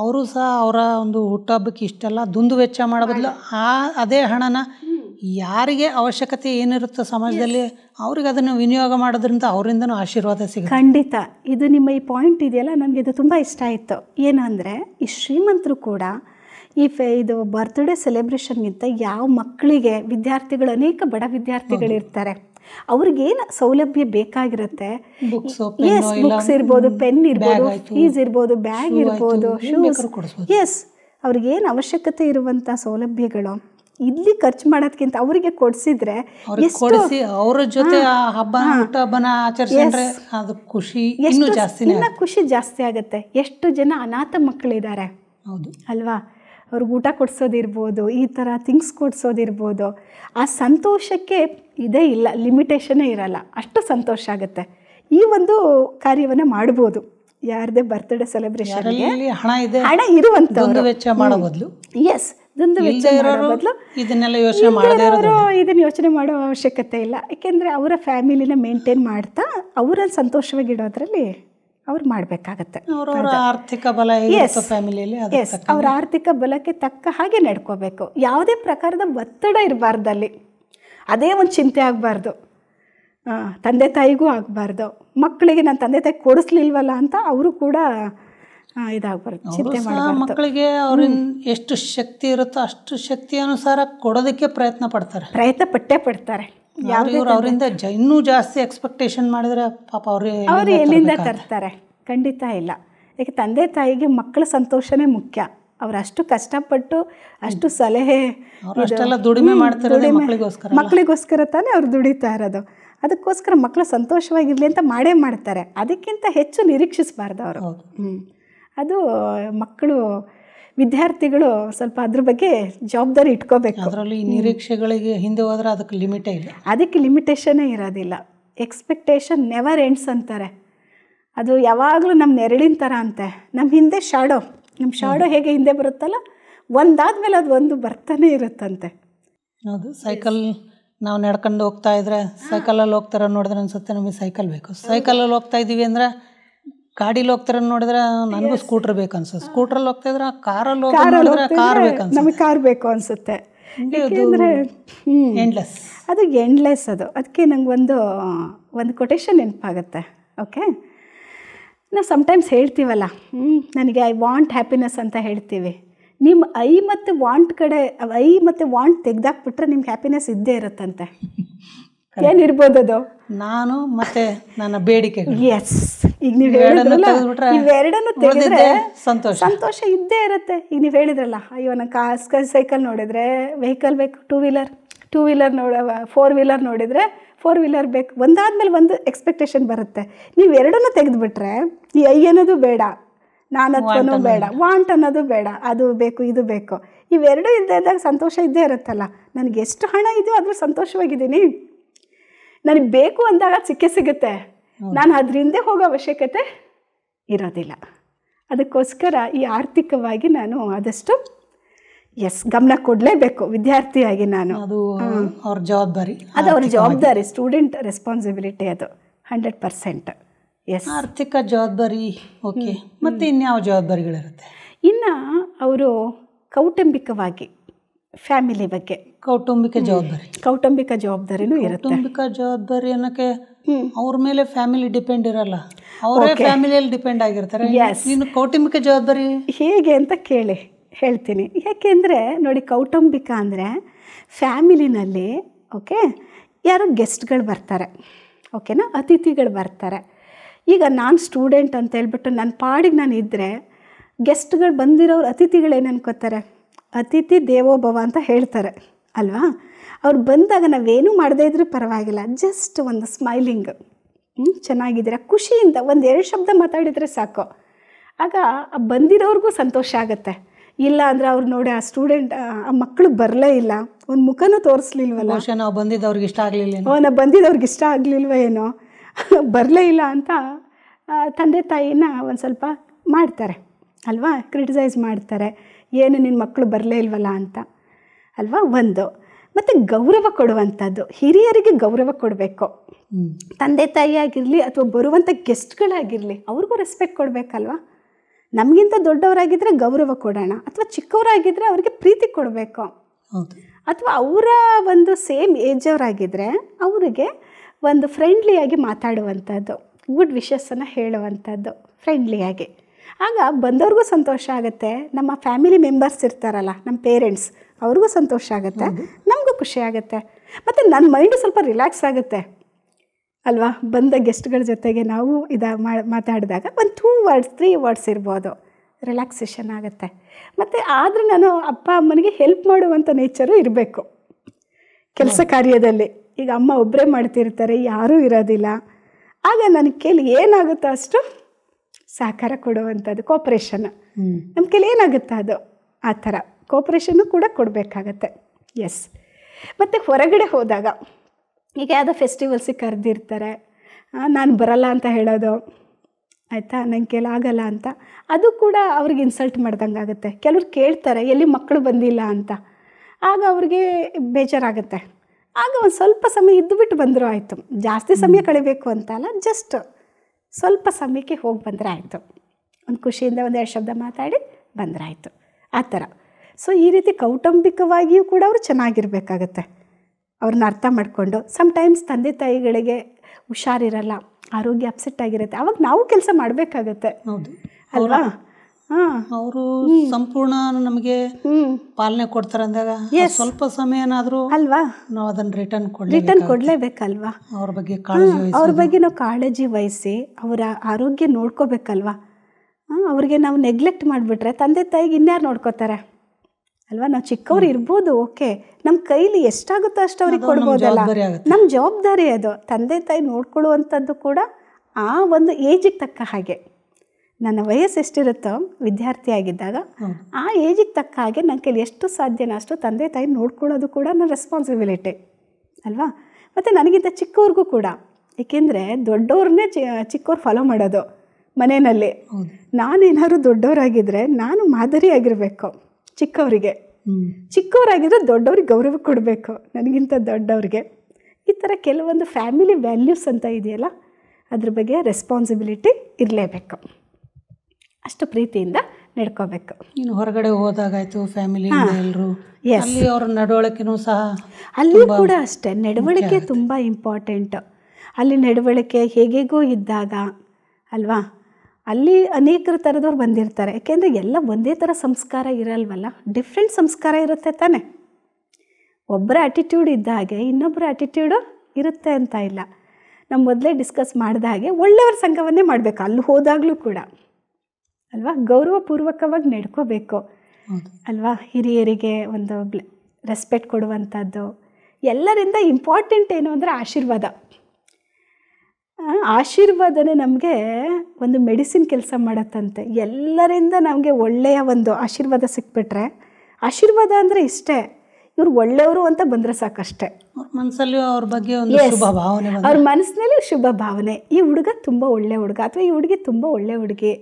ಅವರು ಸಹ ಅವರ ಒಂದು ಹುಟ್ಟಹಬ್ಬಕ್ಕೆ ಇಷ್ಟೆಲ್ಲ ದುಂದು ವೆಚ್ಚ ಮಾಡೋ ಬದಲು ಆ ಅದೇ ಹಣನ ಯಾರಿಗೆ ಅವಶ್ಯಕತೆ ಏನಿರುತ್ತೋ ಸಮಾಜದಲ್ಲಿ ಅವ್ರಿಗೆ ಅದನ್ನು ವಿನಿಯೋಗ ಮಾಡೋದ್ರಿಂದ ಅವರಿಂದನೂ ಆಶೀರ್ವಾದ ಸಿಗುತ್ತೆ ಖಂಡಿತ ಇದು ನಿಮ್ಮ ಈ ಪಾಯಿಂಟ್ ಇದೆಯಲ್ಲ ನನಗೆ ಇದು ತುಂಬ ಇಷ್ಟ ಆಯಿತು ಏನಂದರೆ ಈ ಶ್ರೀಮಂತರು ಕೂಡ ಈ ಫೆ ಇದು ಬರ್ತ್ಡೇ ಸೆಲೆಬ್ರೇಷನ್ಗಿಂತ ಯಾವ ಮಕ್ಕಳಿಗೆ ವಿದ್ಯಾರ್ಥಿಗಳು ಅನೇಕ ಬಡ ವಿದ್ಯಾರ್ಥಿಗಳಿರ್ತಾರೆ ಅವ್ರಿಗೇನು ಸೌಲಭ್ಯ ಬೇಕಾಗಿರುತ್ತೆ ಎಸ್ ಬುಕ್ಸ್ ಇರ್ಬೋದು ಪೆನ್ ಇರ್ಬೋದು ಫೀಸ್ ಇರ್ಬೋದು ಬ್ಯಾಗ್ ಇರ್ಬೋದು ಶೂಸ್ ಎಸ್ ಅವ್ರಿಗೇನು ಅವಶ್ಯಕತೆ ಇರುವಂಥ ಸೌಲಭ್ಯಗಳು ಇಲ್ಲಿ ಖರ್ಚು ಮಾಡೋದ್ಕಿಂತ ಅವರಿಗೆ ಕೊಡಿಸಿದ್ರೆ ಜೊತೆ ಹಬ್ಬ ಅದು ಖುಷಿ ಜಾಸ್ತಿ ಖುಷಿ ಜಾಸ್ತಿ ಆಗುತ್ತೆ ಎಷ್ಟು ಜನ ಅನಾಥ ಮಕ್ಕಳಿದ್ದಾರೆ ಹೌದು ಅಲ್ವಾ ಅವ್ರಿಗೆ ಊಟ ಕೊಡಿಸೋದಿರ್ಬೋದು ಈ ಥರ ಥಿಂಗ್ಸ್ ಕೊಡಿಸೋದಿರ್ಬೋದು ಆ ಸಂತೋಷಕ್ಕೆ ಇದೇ ಇಲ್ಲ ಲಿಮಿಟೇಷನೇ ಇರಲ್ಲ ಅಷ್ಟು ಸಂತೋಷ ಆಗುತ್ತೆ ಈ ಒಂದು ಕಾರ್ಯವನ್ನು ಮಾಡ್ಬೋದು ಯಾರದೇ ಬರ್ತ್ಡೇ ಸೆಲೆಬ್ರೇಷನ್ ಹಣ ಇದೆ ಹಣ ಇರುವಂತ ವೆಚ್ಚ ಮಾಡೋ ಬದಲು ಎಸ್ ದುಂದು ಇದನ್ನೆಲ್ಲ ಯೋಚನೆ ಇದನ್ನ ಯೋಚನೆ ಮಾಡೋ ಅವಶ್ಯಕತೆ ಇಲ್ಲ ಯಾಕೆಂದ್ರೆ ಅವರ ಫ್ಯಾಮಿಲಿನ ಮೇಂಟೈನ್ ಮಾಡ್ತಾ ಅವರನ್ನು ಸಂತೋಷವಾಗಿಡೋದ್ರಲ್ಲಿ ಅವ್ರು ಮಾಡಬೇಕಾಗತ್ತೆ ಆರ್ಥಿಕ ಬಲ ಫ್ಯಾಮಿಲಿಯಲ್ಲಿ ಅವ್ರ ಆರ್ಥಿಕ ಬಲಕ್ಕೆ ತಕ್ಕ ಹಾಗೆ ನಡ್ಕೋಬೇಕು ಯಾವುದೇ ಪ್ರಕಾರದ ಒತ್ತಡ ಇರಬಾರ್ದಲ್ಲಿ ಅದೇ ಒಂದು ಚಿಂತೆ ಆಗಬಾರ್ದು ತಂದೆ ತಾಯಿಗೂ ಆಗಬಾರ್ದು ಮಕ್ಕಳಿಗೆ ನಾನು ತಂದೆ ತಾಯಿ ಕೊಡಿಸ್ಲಿಲ್ವಲ್ಲ ಅಂತ ಅವರು ಕೂಡ ಇದಾಗಬಾರ್ದು ಚಿಂತೆ ಮಕ್ಕಳಿಗೆ ಅವ್ರನ್ನ ಎಷ್ಟು ಶಕ್ತಿ ಇರುತ್ತೋ ಅಷ್ಟು ಶಕ್ತಿ ಅನುಸಾರ ಕೊಡೋದಕ್ಕೆ ಪ್ರಯತ್ನ ಪಡ್ತಾರೆ ಪ್ರಯತ್ನ ಪಟ್ಟೆ ಪಡ್ತಾರೆ ಅವರಿಂದ ಇನ್ನೂ ಜಾಸ್ತಿ ಎಕ್ಸ್ಪೆಕ್ಟೇಷನ್ ಮಾಡಿದ್ರೆ ಪಾಪ ಅವರು ಎಲ್ಲಿಂದ ತರ್ತಾರೆ ಖಂಡಿತ ಇಲ್ಲ ಯಾಕೆ ತಂದೆ ತಾಯಿಗೆ ಮಕ್ಕಳ ಸಂತೋಷನೇ ಮುಖ್ಯ ಅವ್ರು ಅಷ್ಟು ಕಷ್ಟಪಟ್ಟು ಅಷ್ಟು ಸಲಹೆ ದುಡಿಮೆ ಮಾಡ್ತಾರೆ ಮಕ್ಕಳಿಗೋಸ್ಕರ ತಾನೇ ಅವ್ರು ದುಡಿತಾ ಇರೋದು ಅದಕ್ಕೋಸ್ಕರ ಮಕ್ಕಳು ಸಂತೋಷವಾಗಿರ್ಲಿ ಅಂತ ಮಾಡೇ ಮಾಡ್ತಾರೆ ಅದಕ್ಕಿಂತ ಹೆಚ್ಚು ನಿರೀಕ್ಷಿಸಬಾರ್ದು ಅವರು ಅದು ಮಕ್ಕಳು ವಿದ್ಯಾರ್ಥಿಗಳು ಸ್ವಲ್ಪ ಅದ್ರ ಬಗ್ಗೆ ಜವಾಬ್ದಾರಿ ಇಟ್ಕೋಬೇಕು ಅದರಲ್ಲಿ ನಿರೀಕ್ಷೆಗಳಿಗೆ ಹಿಂದೆ ಹೋದ್ರೆ ಅದಕ್ಕೆ ಲಿಮಿಟೇ ಇಲ್ಲ ಅದಕ್ಕೆ ಲಿಮಿಟೇಷನೇ ಇರೋದಿಲ್ಲ ಎಕ್ಸ್ಪೆಕ್ಟೇಷನ್ ನೆವರ್ ಎಂಡ್ಸ್ ಅಂತಾರೆ ಅದು ಯಾವಾಗಲೂ ನಮ್ಮ ನೆರಳಿನ ಥರ ಅಂತೆ ನಮ್ಮ ಹಿಂದೆ ಶಾಡೋ ನಮ್ಮ ಶಾಡೋ ಹೇಗೆ ಹಿಂದೆ ಬರುತ್ತಲ್ಲ ಒಂದಾದ್ಮೇಲೆ ಅದು ಒಂದು ಬರ್ತಾನೆ ಇರುತ್ತಂತೆ ಹೌದು ಸೈಕಲ್ ನಾವು ನಡ್ಕೊಂಡು ಹೋಗ್ತಾ ಇದ್ರೆ ಸೈಕಲಲ್ಲಿ ಹೋಗ್ತಾರೆ ನೋಡಿದ್ರೆ ಅನ್ಸುತ್ತೆ ನಮಗೆ ಸೈಕಲ್ ಬೇಕು ಸೈಕಲಲ್ಲಿ ಹೋಗ್ತಾ ಇದ್ದೀವಿ ಅಂದ್ರೆ ಗಾಡಿಲಿ ಹೋಗ್ತಾರ ನೋಡಿದ್ರೆ ನನಗೂ ಸ್ಕೂಟರ್ ಬೇಕು ಅನ್ಸುತ್ತೆ ಸ್ಕೂಟ್ರಲ್ಲಿ ಹೋಗ್ತಾ ಇದ್ರೆ ಕಾರಲ್ಲಿ ಕಾರ್ ಬೇಕು ನಮಗೆ ಕಾರ್ ಬೇಕು ಅನ್ಸುತ್ತೆ ಎಂಡ್ಲೆಸ್ ಅದು ಎಂಡ್ಲೆಸ್ ಅದು ಅದಕ್ಕೆ ನಂಗೆ ಒಂದು ಒಂದು ಕೊಟೇಶನ್ ನೆನಪಾಗುತ್ತೆ ಓಕೆ ನಾವು ಸಮಟೈಮ್ಸ್ ಹೇಳ್ತೀವಲ್ಲ ನನಗೆ ಐ ವಾಂಟ್ ಹ್ಯಾಪಿನೆಸ್ ಅಂತ ಹೇಳ್ತೀವಿ ನಿಮ್ಮ ಐ ಮತ್ತು ವಾಂಟ್ ಕಡೆ ಐ ಮತ್ತು ವಾಂಟ್ ತೆಗ್ದಾಕ್ಬಿಟ್ರೆ ನಿಮ್ಗೆ ಹ್ಯಾಪಿನೆಸ್ ಇದ್ದೇ ಇರುತ್ತಂತೆ ಏನಿರ್ಬೋದು ಅದು ನಾನು ಮತ್ತು ನನ್ನ ಬೇಡಿಕೆ ಎಸ್ ಈಗ ನೀವು ಹೇಳಿದ್ರಲ್ಲ ಇವೆರಡನ್ನು ತೆಗೆದ್ರೆ ಸಂತೋಷ ಸಂತೋಷ ಇದ್ದೇ ಇರುತ್ತೆ ಈಗ ನೀವು ಹೇಳಿದ್ರಲ್ಲ ಅಯ್ಯೋ ನಂಗೆ ಕಾಸ್ ಸೈಕಲ್ ನೋಡಿದ್ರೆ ವೆಹಿಕಲ್ ಬೇಕು ಟೂ ವೀಲರ್ ಟೂ ವೀಲರ್ ನೋಡ ಫೋರ್ ವೀಲರ್ ನೋಡಿದ್ರೆ ಫೋರ್ ವೀಲರ್ ಬೇಕು ಒಂದಾದ್ಮೇಲೆ ಒಂದು ಎಕ್ಸ್ಪೆಕ್ಟೇಷನ್ ಬರುತ್ತೆ ನೀವು ಎರಡನ್ನು ತೆಗೆದುಬಿಟ್ರೆ ಈ ಐ ಅನ್ನೋದು ಬೇಡ ಅನ್ನೋದು ಬೇಡ ವಾಂಟ್ ಅನ್ನೋದು ಬೇಡ ಅದು ಬೇಕು ಇದು ಬೇಕು ಇವೆರಡೂ ಇದ್ದೇ ಇದ್ದಾಗ ಸಂತೋಷ ಇದ್ದೇ ಇರುತ್ತಲ್ಲ ನನಗೆ ಎಷ್ಟು ಹಣ ಇದೆಯೋ ಅದ್ರ ಸಂತೋಷವಾಗಿದ್ದೀನಿ ನನಗೆ ಬೇಕು ಅಂದಾಗ ಸಿಕ್ಕೇ ಸಿಗುತ್ತೆ ನಾನು ಅದರಿಂದ ಹೋಗೋ ಅವಶ್ಯಕತೆ ಇರೋದಿಲ್ಲ ಅದಕ್ಕೋಸ್ಕರ ಈ ಆರ್ಥಿಕವಾಗಿ ನಾನು ಆದಷ್ಟು ಎಸ್ ಗಮನ ಕೊಡಲೇಬೇಕು ವಿದ್ಯಾರ್ಥಿಯಾಗಿ ನಾನು ಅದು ಅವ್ರ ಜವಾಬ್ದಾರಿ ಅದು ಅವ್ರ ಜವಾಬ್ದಾರಿ ಸ್ಟೂಡೆಂಟ್ ರೆಸ್ಪಾನ್ಸಿಬಿಲಿಟಿ ಅದು ಹಂಡ್ರೆಡ್ ಪರ್ಸೆಂಟ್ ಎಸ್ ಆರ್ಥಿಕ ಜವಾಬ್ದಾರಿ ಓಕೆ ಮತ್ತು ಇನ್ಯಾವ ಜವಾಬ್ದಾರಿಗಳಿರುತ್ತೆ ಇನ್ನು ಅವರು ಕೌಟುಂಬಿಕವಾಗಿ ಫ್ಯಾಮಿಲಿ ಬಗ್ಗೆ ಕೌಟುಂಬಿಕ ಜವಾಬ್ದಾರಿ ಕೌಟುಂಬಿಕ ಜವಾಬ್ದಾರಿನೂ ಇರುತ್ತೆ ಕೌಟುಂಬಿಕ ಜವಾಬ್ದಾರಿ ಅನ್ನೋಕ್ಕೆ ಅವ್ರ ಮೇಲೆ ಫ್ಯಾಮಿಲಿ ಡಿಪೆಂಡ್ ಇರಲ್ಲ ಅವರೇ ಫ್ಯಾಮಿಲಿಯಲ್ಲಿ ಡಿಪೆಂಡ್ ಆಗಿರ್ತಾರೆ ನೀನು ಕೌಟುಂಬಿಕ ಜವಾಬ್ದಾರಿ ಹೇಗೆ ಅಂತ ಕೇಳಿ ಹೇಳ್ತೀನಿ ಯಾಕೆಂದರೆ ನೋಡಿ ಕೌಟುಂಬಿಕ ಅಂದರೆ ಫ್ಯಾಮಿಲಿನಲ್ಲಿ ಓಕೆ ಯಾರೋ ಗೆಸ್ಟ್ಗಳು ಬರ್ತಾರೆ ಓಕೆನಾ ಅತಿಥಿಗಳು ಬರ್ತಾರೆ ಈಗ ನಾನು ಸ್ಟೂಡೆಂಟ್ ಅಂತ ಹೇಳ್ಬಿಟ್ಟು ನನ್ನ ಪಾಡಿಗೆ ನಾನು ಇದ್ದರೆ ಗೆಸ್ಟ್ಗಳು ಬಂದಿರೋರು ಅತಿಥಿಗಳೇನು ಅನ್ಕೋತಾರೆ ಅತಿಥಿ ದೇವೋಭವ ಅಂತ ಹೇಳ್ತಾರೆ ಅಲ್ವಾ ಅವ್ರು ಬಂದಾಗ ನಾವೇನು ಮಾಡದೇ ಇದ್ರೂ ಪರವಾಗಿಲ್ಲ ಜಸ್ಟ್ ಒಂದು ಸ್ಮೈಲಿಂಗ್ ಚೆನ್ನಾಗಿದ್ದೀರಾ ಖುಷಿಯಿಂದ ಒಂದು ಎರಡು ಶಬ್ದ ಮಾತಾಡಿದರೆ ಸಾಕು ಆಗ ಆ ಬಂದಿರೋರಿಗೂ ಸಂತೋಷ ಆಗುತ್ತೆ ಇಲ್ಲ ಅಂದರೆ ಅವ್ರು ನೋಡಿ ಆ ಸ್ಟೂಡೆಂಟ್ ಆ ಮಕ್ಕಳು ಬರಲೇ ಇಲ್ಲ ಒಂದು ಮುಖನೂ ತೋರಿಸ್ಲಿಲ್ವಲ್ಲ ನಾವು ಬಂದಿದ್ದವ್ರಿಗೆ ಇಷ್ಟ ಆಗಲಿಲ್ಲ ಓ ನಾವು ಬಂದಿದ್ದವ್ರಿಗೆ ಇಷ್ಟ ಆಗಲಿಲ್ವ ಏನೋ ಬರಲೇ ಇಲ್ಲ ಅಂತ ತಂದೆ ತಾಯಿನ ಒಂದು ಸ್ವಲ್ಪ ಮಾಡ್ತಾರೆ ಅಲ್ವಾ ಕ್ರಿಟಿಸೈಸ್ ಮಾಡ್ತಾರೆ ಏನು ನಿನ್ನ ಮಕ್ಕಳು ಬರಲೇ ಇಲ್ವಲ್ಲ ಅಂತ ಅಲ್ವಾ ಒಂದು ಮತ್ತು ಗೌರವ ಕೊಡುವಂಥದ್ದು ಹಿರಿಯರಿಗೆ ಗೌರವ ಕೊಡಬೇಕು ತಂದೆ ತಾಯಿ ಆಗಿರಲಿ ಅಥವಾ ಬರುವಂಥ ಗೆಸ್ಟ್ಗಳಾಗಿರಲಿ ಅವ್ರಿಗೂ ರೆಸ್ಪೆಕ್ಟ್ ಕೊಡಬೇಕಲ್ವಾ ನಮಗಿಂತ ದೊಡ್ಡವರಾಗಿದ್ದರೆ ಗೌರವ ಕೊಡೋಣ ಅಥವಾ ಚಿಕ್ಕವರಾಗಿದ್ದರೆ ಅವರಿಗೆ ಪ್ರೀತಿ ಕೊಡಬೇಕು ಅಥವಾ ಅವರ ಒಂದು ಸೇಮ್ ಏಜವರಾಗಿದ್ದರೆ ಅವರಿಗೆ ಒಂದು ಫ್ರೆಂಡ್ಲಿಯಾಗಿ ಮಾತಾಡುವಂಥದ್ದು ಗುಡ್ ವಿಶಸ್ಸನ್ನು ಹೇಳುವಂಥದ್ದು ಫ್ರೆಂಡ್ಲಿಯಾಗಿ ಆಗ ಬಂದವ್ರಿಗೂ ಸಂತೋಷ ಆಗುತ್ತೆ ನಮ್ಮ ಫ್ಯಾಮಿಲಿ ಮೆಂಬರ್ಸ್ ಇರ್ತಾರಲ್ಲ ನಮ್ಮ ಪೇರೆಂಟ್ಸ್ ಅವ್ರಿಗೂ ಸಂತೋಷ ಆಗುತ್ತೆ ನಮಗೂ ಖುಷಿ ಆಗುತ್ತೆ ಮತ್ತು ನನ್ನ ಮೈಂಡು ಸ್ವಲ್ಪ ರಿಲ್ಯಾಕ್ಸ್ ಆಗುತ್ತೆ ಅಲ್ವಾ ಬಂದ ಗೆಸ್ಟ್ಗಳ ಜೊತೆಗೆ ನಾವು ಇದು ಮಾತಾಡಿದಾಗ ಒಂದು ಟೂ ವರ್ಡ್ಸ್ ತ್ರೀ ವರ್ಡ್ಸ್ ಇರ್ಬೋದು ರಿಲ್ಯಾಕ್ಸೇಷನ್ ಆಗುತ್ತೆ ಮತ್ತು ಆದರೂ ನಾನು ಅಪ್ಪ ಅಮ್ಮನಿಗೆ ಹೆಲ್ಪ್ ಮಾಡುವಂಥ ನೇಚರು ಇರಬೇಕು ಕೆಲಸ ಕಾರ್ಯದಲ್ಲಿ ಈಗ ಅಮ್ಮ ಒಬ್ಬರೇ ಮಾಡ್ತಿರ್ತಾರೆ ಯಾರೂ ಇರೋದಿಲ್ಲ ಆಗ ನನ್ನ ಕೈಲಿ ಏನಾಗುತ್ತೋ ಅಷ್ಟು ಸಹಕಾರ ಕೊಡುವಂಥದ್ದು ಕೋಪ್ರೇಷನ್ ನಮ್ಮ ಕೈಲಿ ಏನಾಗುತ್ತೋ ಅದು ಆ ಥರ ಕೋಪ್ರೇಷನ್ನು ಕೂಡ ಕೊಡಬೇಕಾಗತ್ತೆ ಎಸ್ ಮತ್ತು ಹೊರಗಡೆ ಹೋದಾಗ ಈಗ ಯಾವುದೋ ಫೆಸ್ಟಿವಲ್ಸಿಗೆ ಕರೆದಿರ್ತಾರೆ ನಾನು ಬರಲ್ಲ ಅಂತ ಹೇಳೋದು ಆಯಿತಾ ನನಗೆ ಕೇಳ ಅಂತ ಅದು ಕೂಡ ಅವ್ರಿಗೆ ಇನ್ಸಲ್ಟ್ ಮಾಡ್ದಂಗೆ ಆಗುತ್ತೆ ಕೆಲವ್ರು ಕೇಳ್ತಾರೆ ಎಲ್ಲಿ ಮಕ್ಕಳು ಬಂದಿಲ್ಲ ಅಂತ ಆಗ ಅವ್ರಿಗೆ ಬೇಜಾರಾಗುತ್ತೆ ಆಗ ಒಂದು ಸ್ವಲ್ಪ ಸಮಯ ಇದ್ದುಬಿಟ್ಟು ಬಂದರೂ ಆಯಿತು ಜಾಸ್ತಿ ಸಮಯ ಕಳಿಬೇಕು ಅಂತ ಅಲ್ಲ ಜಸ್ಟ್ ಸ್ವಲ್ಪ ಸಮಯಕ್ಕೆ ಹೋಗಿ ಬಂದರೆ ಆಯಿತು ಒಂದು ಖುಷಿಯಿಂದ ಒಂದು ಎರಡು ಶಬ್ದ ಮಾತಾಡಿ ಬಂದರೆ ಆಯಿತು ಆ ಥರ ಸೊ ಈ ರೀತಿ ಕೌಟುಂಬಿಕವಾಗಿಯೂ ಕೂಡ ಅವರು ಚೆನ್ನಾಗಿರಬೇಕಾಗತ್ತೆ ಅವ್ರನ್ನ ಅರ್ಥ ಮಾಡಿಕೊಂಡು ಸಮ್ಟೈಮ್ಸ್ ತಂದೆ ತಾಯಿಗಳಿಗೆ ಹುಷಾರಿರಲ್ಲ ಆರೋಗ್ಯ ಅಪ್ಸೆಟ್ ಆಗಿರುತ್ತೆ ಅವಾಗ ನಾವು ಕೆಲಸ ಮಾಡಬೇಕಾಗತ್ತೆ ಹೌದು ಅಲ್ವಾ ಅವರು ಸಂಪೂರ್ಣ ನಮಗೆ ಪಾಲನೆ ಕೊಡ್ತಾರೆ ಅಂದಾಗ ಸ್ವಲ್ಪ ಸಮಯನಾದರೂ ಅಲ್ವಾ ನಾವು ಅದನ್ನ ರಿಟರ್ನ್ ರಿಟರ್ನ್ ಕೊಡ್ಲೇಬೇಕಲ್ವಾ ಅವ್ರ ಬಗ್ಗೆ ಕಾಳಜಿ ಅವ್ರ ಬಗ್ಗೆ ನಾವು ಕಾಳಜಿ ವಹಿಸಿ ಅವರ ಆರೋಗ್ಯ ನೋಡ್ಕೋಬೇಕಲ್ವಾ ಅವ್ರಿಗೆ ನಾವು ನೆಗ್ಲೆಕ್ಟ್ ಮಾಡಿಬಿಟ್ರೆ ತಂದೆ ತಾಯಿಗೆ ಇನ್ಯಾರು ನೋಡ್ಕೋತಾರೆ ಅಲ್ವಾ ನಾವು ಚಿಕ್ಕವ್ರು ಇರ್ಬೋದು ಓಕೆ ನಮ್ಮ ಕೈಲಿ ಎಷ್ಟಾಗುತ್ತೋ ಅಷ್ಟು ಅವ್ರಿಗೆ ಕೊಡ್ಬೋದಲ್ಲ ನಮ್ಮ ಜವಾಬ್ದಾರಿ ಅದು ತಂದೆ ತಾಯಿ ನೋಡ್ಕೊಳ್ಳುವಂಥದ್ದು ಕೂಡ ಆ ಒಂದು ಏಜಿಗೆ ತಕ್ಕ ಹಾಗೆ ನನ್ನ ವಯಸ್ಸು ಎಷ್ಟಿರುತ್ತೋ ವಿದ್ಯಾರ್ಥಿ ಆಗಿದ್ದಾಗ ಆ ಏಜಿಗೆ ತಕ್ಕ ಹಾಗೆ ನನ್ನ ಕೈಲಿ ಎಷ್ಟು ಸಾಧ್ಯನೋ ಅಷ್ಟು ತಂದೆ ತಾಯಿ ನೋಡ್ಕೊಳ್ಳೋದು ಕೂಡ ನನ್ನ ರೆಸ್ಪಾನ್ಸಿಬಿಲಿಟಿ ಅಲ್ವಾ ಮತ್ತು ನನಗಿಂತ ಚಿಕ್ಕವ್ರಿಗೂ ಕೂಡ ಏಕೆಂದರೆ ದೊಡ್ಡವ್ರನ್ನೇ ಚಿ ಚಿಕ್ಕವ್ರು ಫಾಲೋ ಮಾಡೋದು ಮನೆಯಲ್ಲಿ ನಾನೇನಾದ್ರು ದೊಡ್ಡವರಾಗಿದ್ದರೆ ನಾನು ಮಾದರಿಯಾಗಿರಬೇಕು ಚಿಕ್ಕವರಿಗೆ ಚಿಕ್ಕವರಾಗಿದ್ದರೆ ದೊಡ್ಡವ್ರಿಗೆ ಗೌರವ ಕೊಡಬೇಕು ನನಗಿಂತ ದೊಡ್ಡವ್ರಿಗೆ ಈ ಥರ ಕೆಲವೊಂದು ಫ್ಯಾಮಿಲಿ ವ್ಯಾಲ್ಯೂಸ್ ಅಂತ ಇದೆಯಲ್ಲ ಅದ್ರ ಬಗ್ಗೆ ರೆಸ್ಪಾನ್ಸಿಬಿಲಿಟಿ ಇರಲೇಬೇಕು ಅಷ್ಟು ಪ್ರೀತಿಯಿಂದ ನಡ್ಕೋಬೇಕು ಇನ್ನು ಹೊರಗಡೆ ಹೋದಾಗಾಯ್ತು ಫ್ಯಾಮಿಲಿ ಎಲ್ಲರೂ ಅವ್ರ ನಡವಳಿಕೆನೂ ಸಹ ಅಲ್ಲಿ ಕೂಡ ಅಷ್ಟೇ ನಡವಳಿಕೆ ತುಂಬ ಇಂಪಾರ್ಟೆಂಟ್ ಅಲ್ಲಿ ನಡವಳಿಕೆ ಹೇಗೆಗೋ ಇದ್ದಾಗ ಅಲ್ವಾ ಅಲ್ಲಿ ಅನೇಕ ಥರದವ್ರು ಬಂದಿರ್ತಾರೆ ಯಾಕೆಂದರೆ ಎಲ್ಲ ಒಂದೇ ಥರ ಸಂಸ್ಕಾರ ಇರಲ್ವಲ್ಲ ಡಿಫ್ರೆಂಟ್ ಸಂಸ್ಕಾರ ಇರುತ್ತೆ ತಾನೆ ಒಬ್ಬರ ಆ್ಯಟಿಟ್ಯೂಡ್ ಇದ್ದ ಹಾಗೆ ಇನ್ನೊಬ್ಬರ ಆ್ಯಟಿಟ್ಯೂಡು ಇರುತ್ತೆ ಅಂತ ಇಲ್ಲ ನಾವು ಮೊದಲೇ ಡಿಸ್ಕಸ್ ಮಾಡಿದ ಹಾಗೆ ಒಳ್ಳೆಯವ್ರ ಸಂಘವನ್ನೇ ಮಾಡಬೇಕು ಅಲ್ಲಿ ಹೋದಾಗಲೂ ಕೂಡ ಅಲ್ವಾ ಗೌರವಪೂರ್ವಕವಾಗಿ ನಡ್ಕೋಬೇಕು ಅಲ್ವಾ ಹಿರಿಯರಿಗೆ ಒಂದು ರೆಸ್ಪೆಕ್ಟ್ ಕೊಡುವಂಥದ್ದು ಎಲ್ಲರಿಂದ ಇಂಪಾರ್ಟೆಂಟ್ ಏನು ಅಂದರೆ ಆಶೀರ್ವಾದ ಆಶೀರ್ವಾದನೇ ನಮಗೆ ಒಂದು ಮೆಡಿಸಿನ್ ಕೆಲಸ ಮಾಡತ್ತಂತೆ ಎಲ್ಲರಿಂದ ನಮಗೆ ಒಳ್ಳೆಯ ಒಂದು ಆಶೀರ್ವಾದ ಸಿಕ್ಬಿಟ್ರೆ ಆಶೀರ್ವಾದ ಅಂದರೆ ಇಷ್ಟೇ ಇವ್ರು ಒಳ್ಳೆಯವರು ಅಂತ ಬಂದರೆ ಸಾಕಷ್ಟೇ ಮನಸ್ಸಲ್ಲಿ ಅವ್ರ ಬಗ್ಗೆ ಒಂದು ಶುಭ ಭಾವನೆ ಅವ್ರ ಮನಸ್ಸಿನಲ್ಲಿ ಶುಭ ಭಾವನೆ ಈ ಹುಡುಗ ತುಂಬ ಒಳ್ಳೆ ಹುಡುಗ ಅಥವಾ ಈ ಹುಡುಗಿ ತುಂಬ ಒಳ್ಳೆ ಹುಡುಗಿ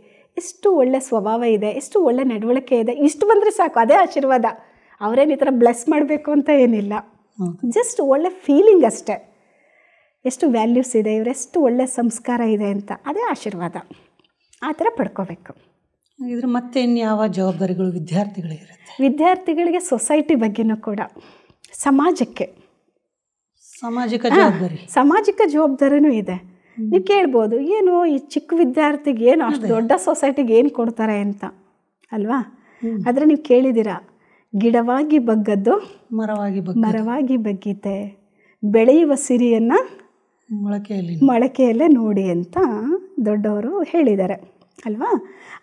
ಎಷ್ಟು ಒಳ್ಳೆ ಸ್ವಭಾವ ಇದೆ ಎಷ್ಟು ಒಳ್ಳೆ ನಡವಳಿಕೆ ಇದೆ ಇಷ್ಟು ಬಂದರೆ ಸಾಕು ಅದೇ ಆಶೀರ್ವಾದ ಅವರೇನು ಈ ಥರ ಬ್ಲೆಸ್ ಮಾಡಬೇಕು ಅಂತ ಏನಿಲ್ಲ ಜಸ್ಟ್ ಒಳ್ಳೆ ಫೀಲಿಂಗ್ ಅಷ್ಟೇ ಎಷ್ಟು ವ್ಯಾಲ್ಯೂಸ್ ಇದೆ ಇವರೆಷ್ಟು ಒಳ್ಳೆಯ ಸಂಸ್ಕಾರ ಇದೆ ಅಂತ ಅದೇ ಆಶೀರ್ವಾದ ಆ ಥರ ಪಡ್ಕೋಬೇಕು ಇದ್ರ ಮತ್ತೆ ಇನ್ಯಾವ ಜವಾಬ್ದಾರಿಗಳು ವಿದ್ಯಾರ್ಥಿಗಳಿಗೆ ವಿದ್ಯಾರ್ಥಿಗಳಿಗೆ ಸೊಸೈಟಿ ಬಗ್ಗೆನೂ ಕೂಡ ಸಮಾಜಕ್ಕೆ ಸಾಮಾಜಿಕ ಜವಾಬ್ದಾರಿ ಸಾಮಾಜಿಕ ಜವಾಬ್ದಾರಿನೂ ಇದೆ ನೀವು ಕೇಳ್ಬೋದು ಏನು ಈ ಚಿಕ್ಕ ವಿದ್ಯಾರ್ಥಿಗೆ ಏನು ಅಷ್ಟು ದೊಡ್ಡ ಸೊಸೈಟಿಗೆ ಏನು ಕೊಡ್ತಾರೆ ಅಂತ ಅಲ್ವಾ ಆದರೆ ನೀವು ಕೇಳಿದ್ದೀರಾ ಗಿಡವಾಗಿ ಬಗ್ಗದ್ದು ಮರವಾಗಿ ಮರವಾಗಿ ಬಗ್ಗೀತೆ ಬೆಳೆಯುವ ಸಿರಿಯನ್ನು ಮೊಳಕೆಯಲ್ಲಿ ಮೊಳಕೆಯಲ್ಲೇ ನೋಡಿ ಅಂತ ದೊಡ್ಡವರು ಹೇಳಿದ್ದಾರೆ ಅಲ್ವಾ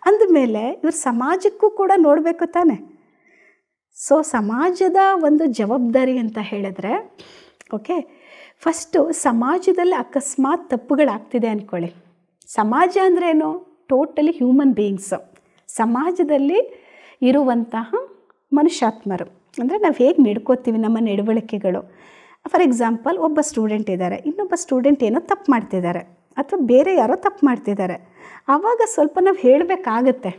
ಅಂದಮೇಲೆ ಇವರು ಸಮಾಜಕ್ಕೂ ಕೂಡ ನೋಡಬೇಕು ತಾನೆ ಸೊ ಸಮಾಜದ ಒಂದು ಜವಾಬ್ದಾರಿ ಅಂತ ಹೇಳಿದ್ರೆ ಓಕೆ ಫಸ್ಟು ಸಮಾಜದಲ್ಲಿ ಅಕಸ್ಮಾತ್ ತಪ್ಪುಗಳಾಗ್ತಿದೆ ಅಂದ್ಕೊಳ್ಳಿ ಸಮಾಜ ಏನು ಟೋಟಲಿ ಹ್ಯೂಮನ್ ಬೀಯಿಂಗ್ಸು ಸಮಾಜದಲ್ಲಿ ಇರುವಂತಹ ಮನುಷ್ಯಾತ್ಮರು ಅಂದರೆ ನಾವು ಹೇಗೆ ನಡ್ಕೋತೀವಿ ನಮ್ಮ ನಡವಳಿಕೆಗಳು ಫಾರ್ ಎಕ್ಸಾಂಪಲ್ ಒಬ್ಬ ಸ್ಟೂಡೆಂಟ್ ಇದ್ದಾರೆ ಇನ್ನೊಬ್ಬ ಸ್ಟೂಡೆಂಟ್ ಏನೋ ತಪ್ಪು ಮಾಡ್ತಿದ್ದಾರೆ ಅಥವಾ ಬೇರೆ ಯಾರೋ ತಪ್ಪು ಮಾಡ್ತಿದ್ದಾರೆ ಆವಾಗ ಸ್ವಲ್ಪ ನಾವು ಹೇಳಬೇಕಾಗತ್ತೆ